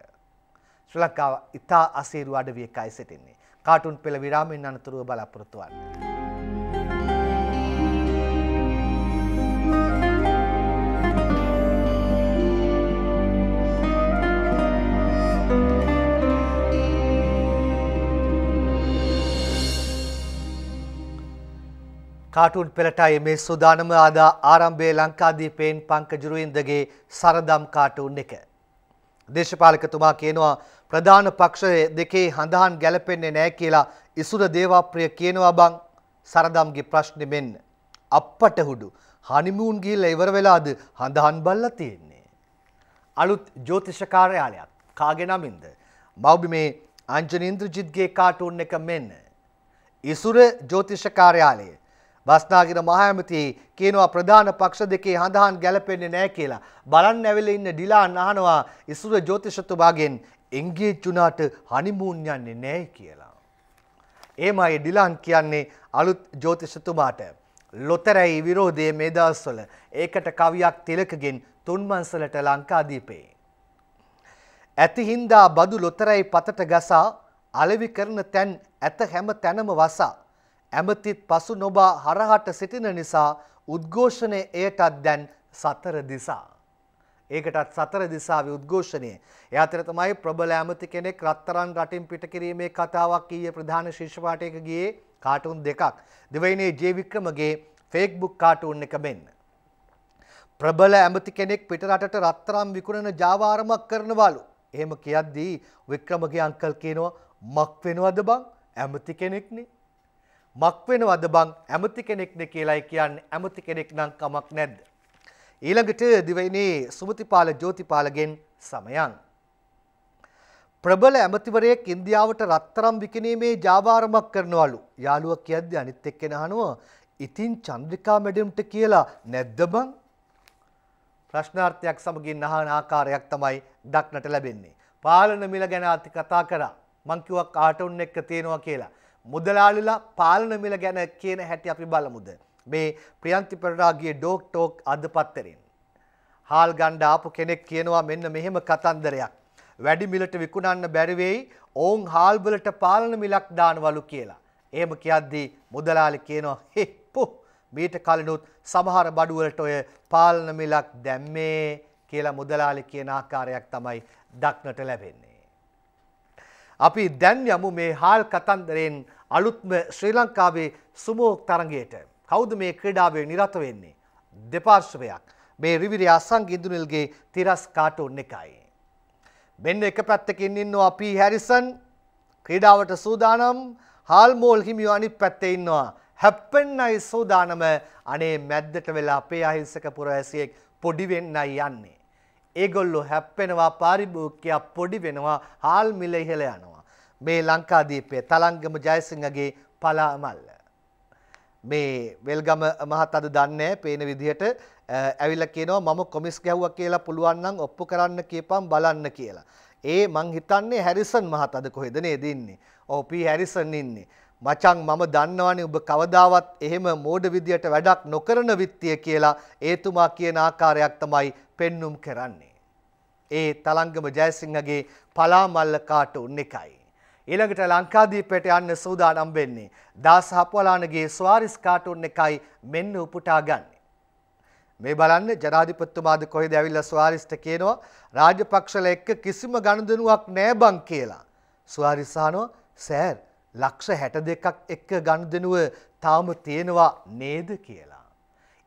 ශ්‍රී ලංකාව ඉතා අසීරු අඩවියකයි සිටින්නේ. කාටුන් පෙළ විරාමෙන් අනතුරුව බලාපොරොත්තු වන්නේ. කාටුන් පෙළටයි මේ සුදානම ආදා ආරම්භයේ ලංකාදීපයෙන් පංකජුරුවින්දගේ සරදම් කාටුන් එක. දේශපාලකතුමා කියනවා ප්‍රධාන පක්ෂ දෙකේ හඳහන් ගැලපෙන්නේ නෑ කියලා ඉසුර දේවාප්‍රිය කියනවා බං සරදම්ගේ ප්‍රශ්නෙ මෙන්න. අප්පට හුඩු හනිමූන් ගිහිල්ලා ඉවර වෙලාද හඳහන් බල්ලා තියෙන්නේ. අලුත් ජ්‍යොතිෂ කාර්යාලයක් කාගේ නමින්ද? මව්බිමේ අංජනීන්ද්‍රජිත්ගේ කාටුන් එක මෙන්න. ඉසුර ජ්‍යොතිෂ කාර්යාලයේ බස්නාගිර මහඇමති කියනවා ප්‍රධාන පක්ෂ දෙකේ හඳහන් ගැලපෙන්නේ නෑ කියලා. බලන් ඇවිල ඉන්න ඩිලාන් අහනවා ඉසුර ජෝතිෂතුබාගෙන් එංගේච්චුනාට හනිමූන් යන්නේ නෑ කියලා. ඒමයි ඩිලාන් කියන්නේ අලුත් ජෝතිෂතුමාට. ලොතරැයි විරෝධය මේ දවස්වල ඒකට කවියක් තිලකගෙන් තුන්මන්සලට ලංකාදීපේ. ඇති හින්දා බදු ලොතරැයි පතට ගසා අලවි කරන තැන් ඇත හැම තැනම වසා. ඇමතිත් පසු නොබා හරහට සිටින නිසා උද්ඝෝෂණය එයටත් දැන් සතර දිසා. ඒකටත් සතර දිසාවේ උද්ඝෝෂණය. ඒ අතර තමයි ප්‍රබල ඇමති කෙනෙක් රත්තරන් රටින් පිට කිරීමේ කතාවක් ඊයේ ප්‍රධාන ශිෂ්‍ය පාඨයක ගියේ කාටුන් දෙකක්. දෙවයිනේ ජේ වික්‍රමගේ ෆේස්බුක් කාටුන් එක මෙන්න. ප්‍රබල ඇමති කෙනෙක් පිටරටට රත්තරන් විකුණන ජාවාරමක් කරනවලු. එහෙම කියද්දී වික්‍රමගේ අංකල් කියනවා මක් වෙනවද බං? ඇමති කෙනෙක්නේ. මක් වෙනවද බං ඇමති කෙනෙක්නේ කියලායි කියන්නේ ඇමති කෙනෙක් නම් කමක් නැද්ද ඊළඟට දිවයිනේ සුමතිපාල ජෝතිපාලගෙන් සමයන් ප්‍රබල ඇමතිවරයෙක් ඉන්දියාවට රත්තරම් විකිණීමේ ජාවාරමක් කරනවලු යාළුවා කියද්දි අනිත් එක්කෙන අහනවා ඉතින් චන්ද්‍රිකා මැඩම්ට කියලා නැද්ද බං ප්‍රශ්නාර්ථයක් සමගින් අහන ආකාරයක් තමයි දක්නට ලැබෙන්නේ පාලන මිල ගැන අති කතා කරා මං කිව්වා කාටුන් එක්ක තියෙනවා කියලා මුදලාලිලා පාලන මිල ගැන කියන හැටි අපි බලමුද. මේ ප්‍රියන්ති පෙරරාගේ ඩෝක් ටෝක් අද පත්තරෙන්. හාල් ගණ්ඩ ආපු කෙනෙක් කියනවා මෙන්න මෙහෙම කතන්දරයක්. වැඩි මිලට විකුණන්න බැරිවෙයි ඔවුන් හාල්බලට පාලන මිලක් දානවලු කියලා. එහෙම කියද්දී මුදලාලි කියනවා හෙප්පු මීට කලිනුත් සමහර බඩුවලට ඔය පාලන මිලක් දැම්මේ කියලා මුදලාලි කියන ආකාරයක් තමයි දක්නට ලැබෙන්නේ. අපි දැන් යමු මේ හාල් කතන්දරයෙන් අලුත්ම ශ්‍රී ලංකාවේ සුමෝ තරගයට. කෞද මේ ක්‍රඩාවේ නිරත වෙන්නේ. දෙපාර්ශවයක් මේ රිවිරි අසං ඉදුනිල්ගේ තිරස් කාටුන් එකයි. මෙන්න එක පැත්තකින් ඉන්නවා පී හැරිසන් ක්‍රීඩාවට සූදානම් හාල්මෝල් හිමියෝ අනිත් පැත්තේ ඉන්නවා. හැප්පෙන්නයි සූදානම අනේ මැද්දට වෙලා අපේ අහිංසක පුරවැසියෙක් පොඩි වෙන්නයි යන්නේ. ඒගොල්ලෝ හැප්පෙනවා පාරිභෝගිකයා පොඩි වෙනවා හාල් මිල ඉහළ යනවා. මේ ලංකාදීපය තලංගම ජයසිංහගේ පලාමල්ල. මේ වෙල්ගම මහත් අද දන්නේ පේන විදිහට ඇවිල්ලා කියනවා මම කොමිස් ගැහුවා කියලා පුළුවන් නම් ඔප්පු කරන්න කියපම් බලන්න කියලා. ඒ මං හිතන්නේ හැරිසන් මහත් අද කොහෙද නේද ඉන්නේ. ඔව් පී හැරිසන් ඉන්නේ. මචං මම දන්නවනේ ඔබ කවදාවත් එහෙම මෝඩ විදියට වැඩක් නොකරන විත්තිය කියලා ඒතුමා කියන ආකාරයක් තමයි පෙන්눔 කරන්නේ. ඒ තලංගම ජයසිංහගේ පලාමල්ල කාටුන් එකයි. ඊළඟට ලංකාදීපයට යන්න සූදානම් වෙන්නේ දාස හප්වලානගේ ස්වාරිස් කාටුන් එකයි මෙන්න උපුටා ගන්න. මේ බලන්න ජනාධිපතිතුමාද කොහෙද ඇවිල්ලා ස්වාරිස්ට කියනවා රාජපක්ෂල එක්ක කිසිම ගනුදෙනුවක් නෑ බං කියලා. ස්වාරිස් අහනවා සෑර් ලක්ෂ හැට දෙකක් එක්ක ගණුදනුව තාම තියෙනවා නේද කියලා.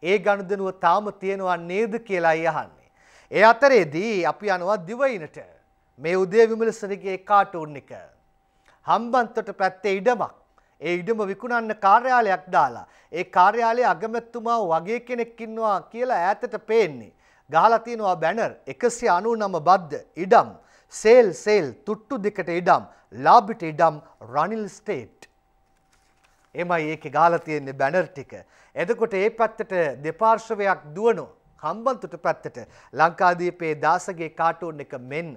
ඒ ගණුදනුව තාම තියෙනවා නේද කියලා යහන්නේ. ඒ අතරේදී අපි අනවා දිවයිනට මේ උදේ විමලසරගේ කාටුන් එක. හම්බන්තොට පැත්තේ ඉඩමක්. ඒ ඉඩම විකුණන්න කාර්යාලයක් දාලා. ඒ කාර්යාලයේ අගමැත්තුමා වගේ කෙනෙක් ඉන්නවා කියලා ඈතට පේන්නේ. ගහලා තියෙනවා බැනර් 199 බද්ද ඉඩම් සේල් සේල් තුට්ටු දෙකට ඉඩම් ලාබිට ඉඩම් රනිල් ස්ටේට්. එමයි ඒක ගාල තියෙන්නේ බැනර් ටික. එතකොට ඒ පැත්තට දෙපාර්ශවයක් දුවනු හම්බන්තුට පැත්තට ලංකාදීපේ දාසගේ කාටුන් එක මෙන්න.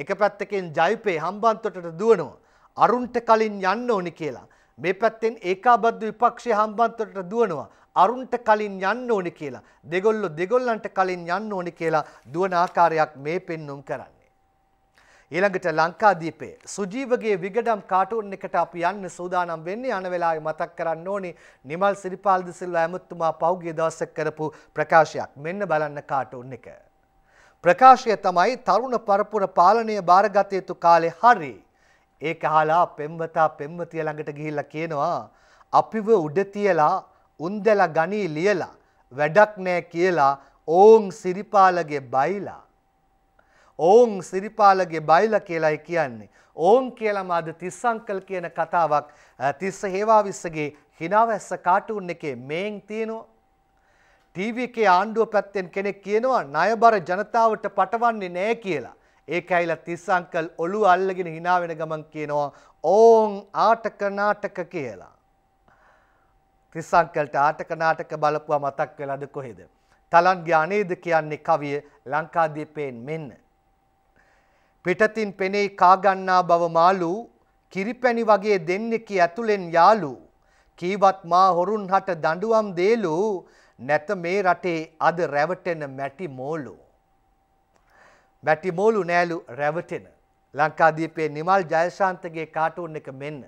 එක පැත්තකින් ජයිපේ හම්බන්තොටට දුවනවා. අරුන්ට කලින් යන්න ඕනි කියලා. මේ පැත්තෙන් ඒකාබද්ධ විපක්ෂය හම්බන්තොටට දුවනවා. අරුන්ට කලින් යන්න ඕනි කියලා. දෙගොල්ලෝ දෙගොල්ලන්ට කලින් යන්න ඕනි කියලා දුවන ආකාරයක් මේ පෙන්눔 කරන්නේ. ඊළඟට ලංකාදීපේ සුජීවගේ විගඩම් කාටුන් එකට අපි යන්න සූදානම් වෙන්නේ යන වෙලාවේ මතක් කරන්න ඕනේ නිමල් සිරිපාල් දිසිල්වා ඇමතුමා පහුගිය දවසක කරපු ප්‍රකාශයක් මෙන්න බලන්න කාටුන් එක ප්‍රකාශය තමයි තරුණ පරපුර පාලනය භාරගත යුතු කාලේ හරි ඒක අහලා පෙම්වතා පෙම්වතිය ළඟට ගිහිල්ලා කියනවා අපිව උඩ තියලා උන්දලා ගණී ලියලා වැඩක් නෑ කියලා ඕන් සිරිපාලගේ බයිලා ඔවුන් සිරිපාලගේ බයිල කියලයි කියන්නේ. ඔවුන් කියලම අද තිස්සංකල් කියන කතාවක් තිස්ස හේවාවිස්සගේ හිනාවැස්ස කාටුන් එකේ මේන් තියෙනවා. ටීවී එකේ ආණ්ඩුව පැත්තෙන් කෙනෙක් කියනවා ණයබර ජනතාවට පටවන්නේ නැහැ කියලා. ඒකයිලා තිස්සංකල් ඔළුව අල්ලගෙන hina වෙන ගමන් කියනවා ඕන් ආටක නාටක කියලා. තිස්සංකල්ට ආටක නාටක බලපුවා මතක් වෙලාද කොහෙද? තලන් ගානේද කියන්නේ කවිය ලංකාදීපයෙන් මෙන්න. පිටතින් පෙනෙයි කාගන්නා බව මාළු කිරිපැණි වගේ දෙන්නෙකි ඇතුලෙන් යාළු කීවත් මා හොරුන් හට දඬුවම් දේලු නැත මේ රටේ අද රැවටෙන මැටි මෝලු මැටි මෝලු නෑලු රැවටෙන ලංකාදීපේ නිමල් ජයශාන්තගේ කාටුන් එක මෙන්න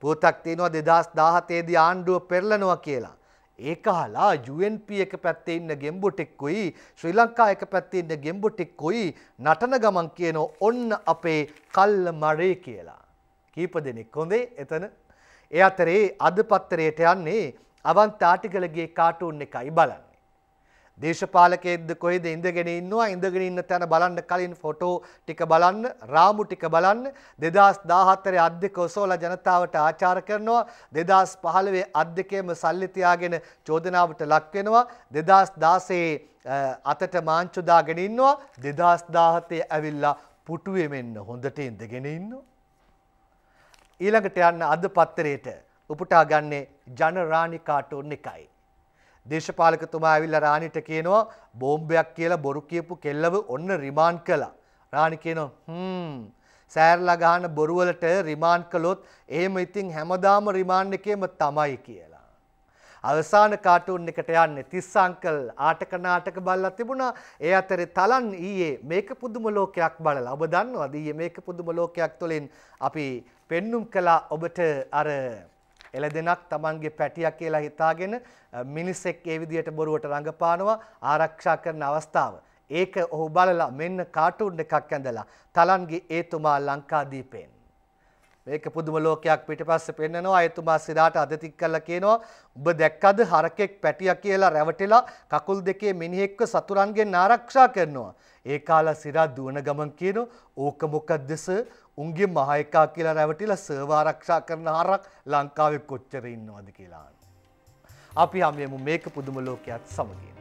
පුවතක් තියෙනවා 2017 දී ආණ්ඩුව පෙරලනවා කියලා ඒක හලා UNP එක පැත්තේ ඉන්න ගෙම්බොටෙක්කුයි ශ්‍රී ලංකා එක පැත්තේ ඉන්න ගෙම්බොටෙක්කුයි නටන ගමන් කියන ඔන්න අපේ කල්ල මරේ කියලා. කීප දෙනෙක් හොඳේ එතන ඒ අතරේ අද පත්තරයට යන්නේ අවන්ත ආටිකලගේ කාටුන් එකයි බලන්න. දේශපාලකයෙක්ද කොහෙද ඉඳගෙන ඉන්නවා ඉඳගෙන ඉන්න තැන බලන්න කලින් ෆොටෝ ටික බලන්න රාමු ටික බලන්න 2014 අද්දක ඔසෝලා ජනතාවට ආචාර කරනවා 2015 අද්දකේම සල්ලි තියාගෙන චෝදනාවට ලක් වෙනවා 2016 අතට මාංචු දාගෙන ඉන්නවා 2017 ඇවිල්ලා පුටුවේ මෙන්න හොඳට ඉඳගෙන ඉන්නවා ඊළඟට යන්න අද පත්තරේට උපුටා ගන්නේ ජනරාණි කාටුන් එකයි දේශපාලකතුමා ඇවිල්ලා රාණිට කියනවා බෝම්බයක් කියලා බොරු කියපු කෙල්ලව ඔන්න රිමාන්ඩ් කළා. රාණි කියනවා හ්ම් සෑරලා ගහන බොරුවලට රිමාන්ඩ් කළොත් එහෙම ඉතින් හැමදාම රිමාන්ඩ් එකේම තමයි කියලා. අවසාන කාටුන් එකට යන්නේ තිස් අංකල් ආටක නාටක බලලා තිබුණා. ඒ අතරේ තලන් ඊයේ මේක පුදුම ලෝකයක් බලලා. ඔබ දන්නවද ඊයේ මේක පුදුම ලෝකයක් තුළින් අපි පෙන්눔 කළා ඔබට අර එළදෙනක් තමන්ගේ පැටියක් කියලා හිතාගෙන මිනිස්සෙක් ඒ විදිහට බොරුවට රඟපානවා ආරක්ෂා කරන අවස්ථාව. ඒක ඔහු බලලා මෙන්න කාටුන් එකක් ඇඳලා තලන්ගේ ඒතුමා ලංකාදීපයෙන් මේක පුදුම ලෝකයක් පිටිපස්සේ පෙන්නනවා අයතුමා සිරාට අදතික් කරලා කියනවා ඔබ දැක්කද හරකෙක් පැටියා කියලා රැවටිලා කකුල් දෙකේ මිනිහෙක්ව සතුරන්ගෙන් ආරක්ෂා කරනවා ඒ කාලා සිරා දුවන ගමන් කියනවා ඕක මොකද්ද සර් උන්ගේ මහ එකා කියලා රැවටිලා සර්ව ආරක්ෂා කරන හරක් ලංකාවේ කොච්චර ඉන්නවද කියලා අපි හැමෝම මේක පුදුම ලෝකයක් සමගින්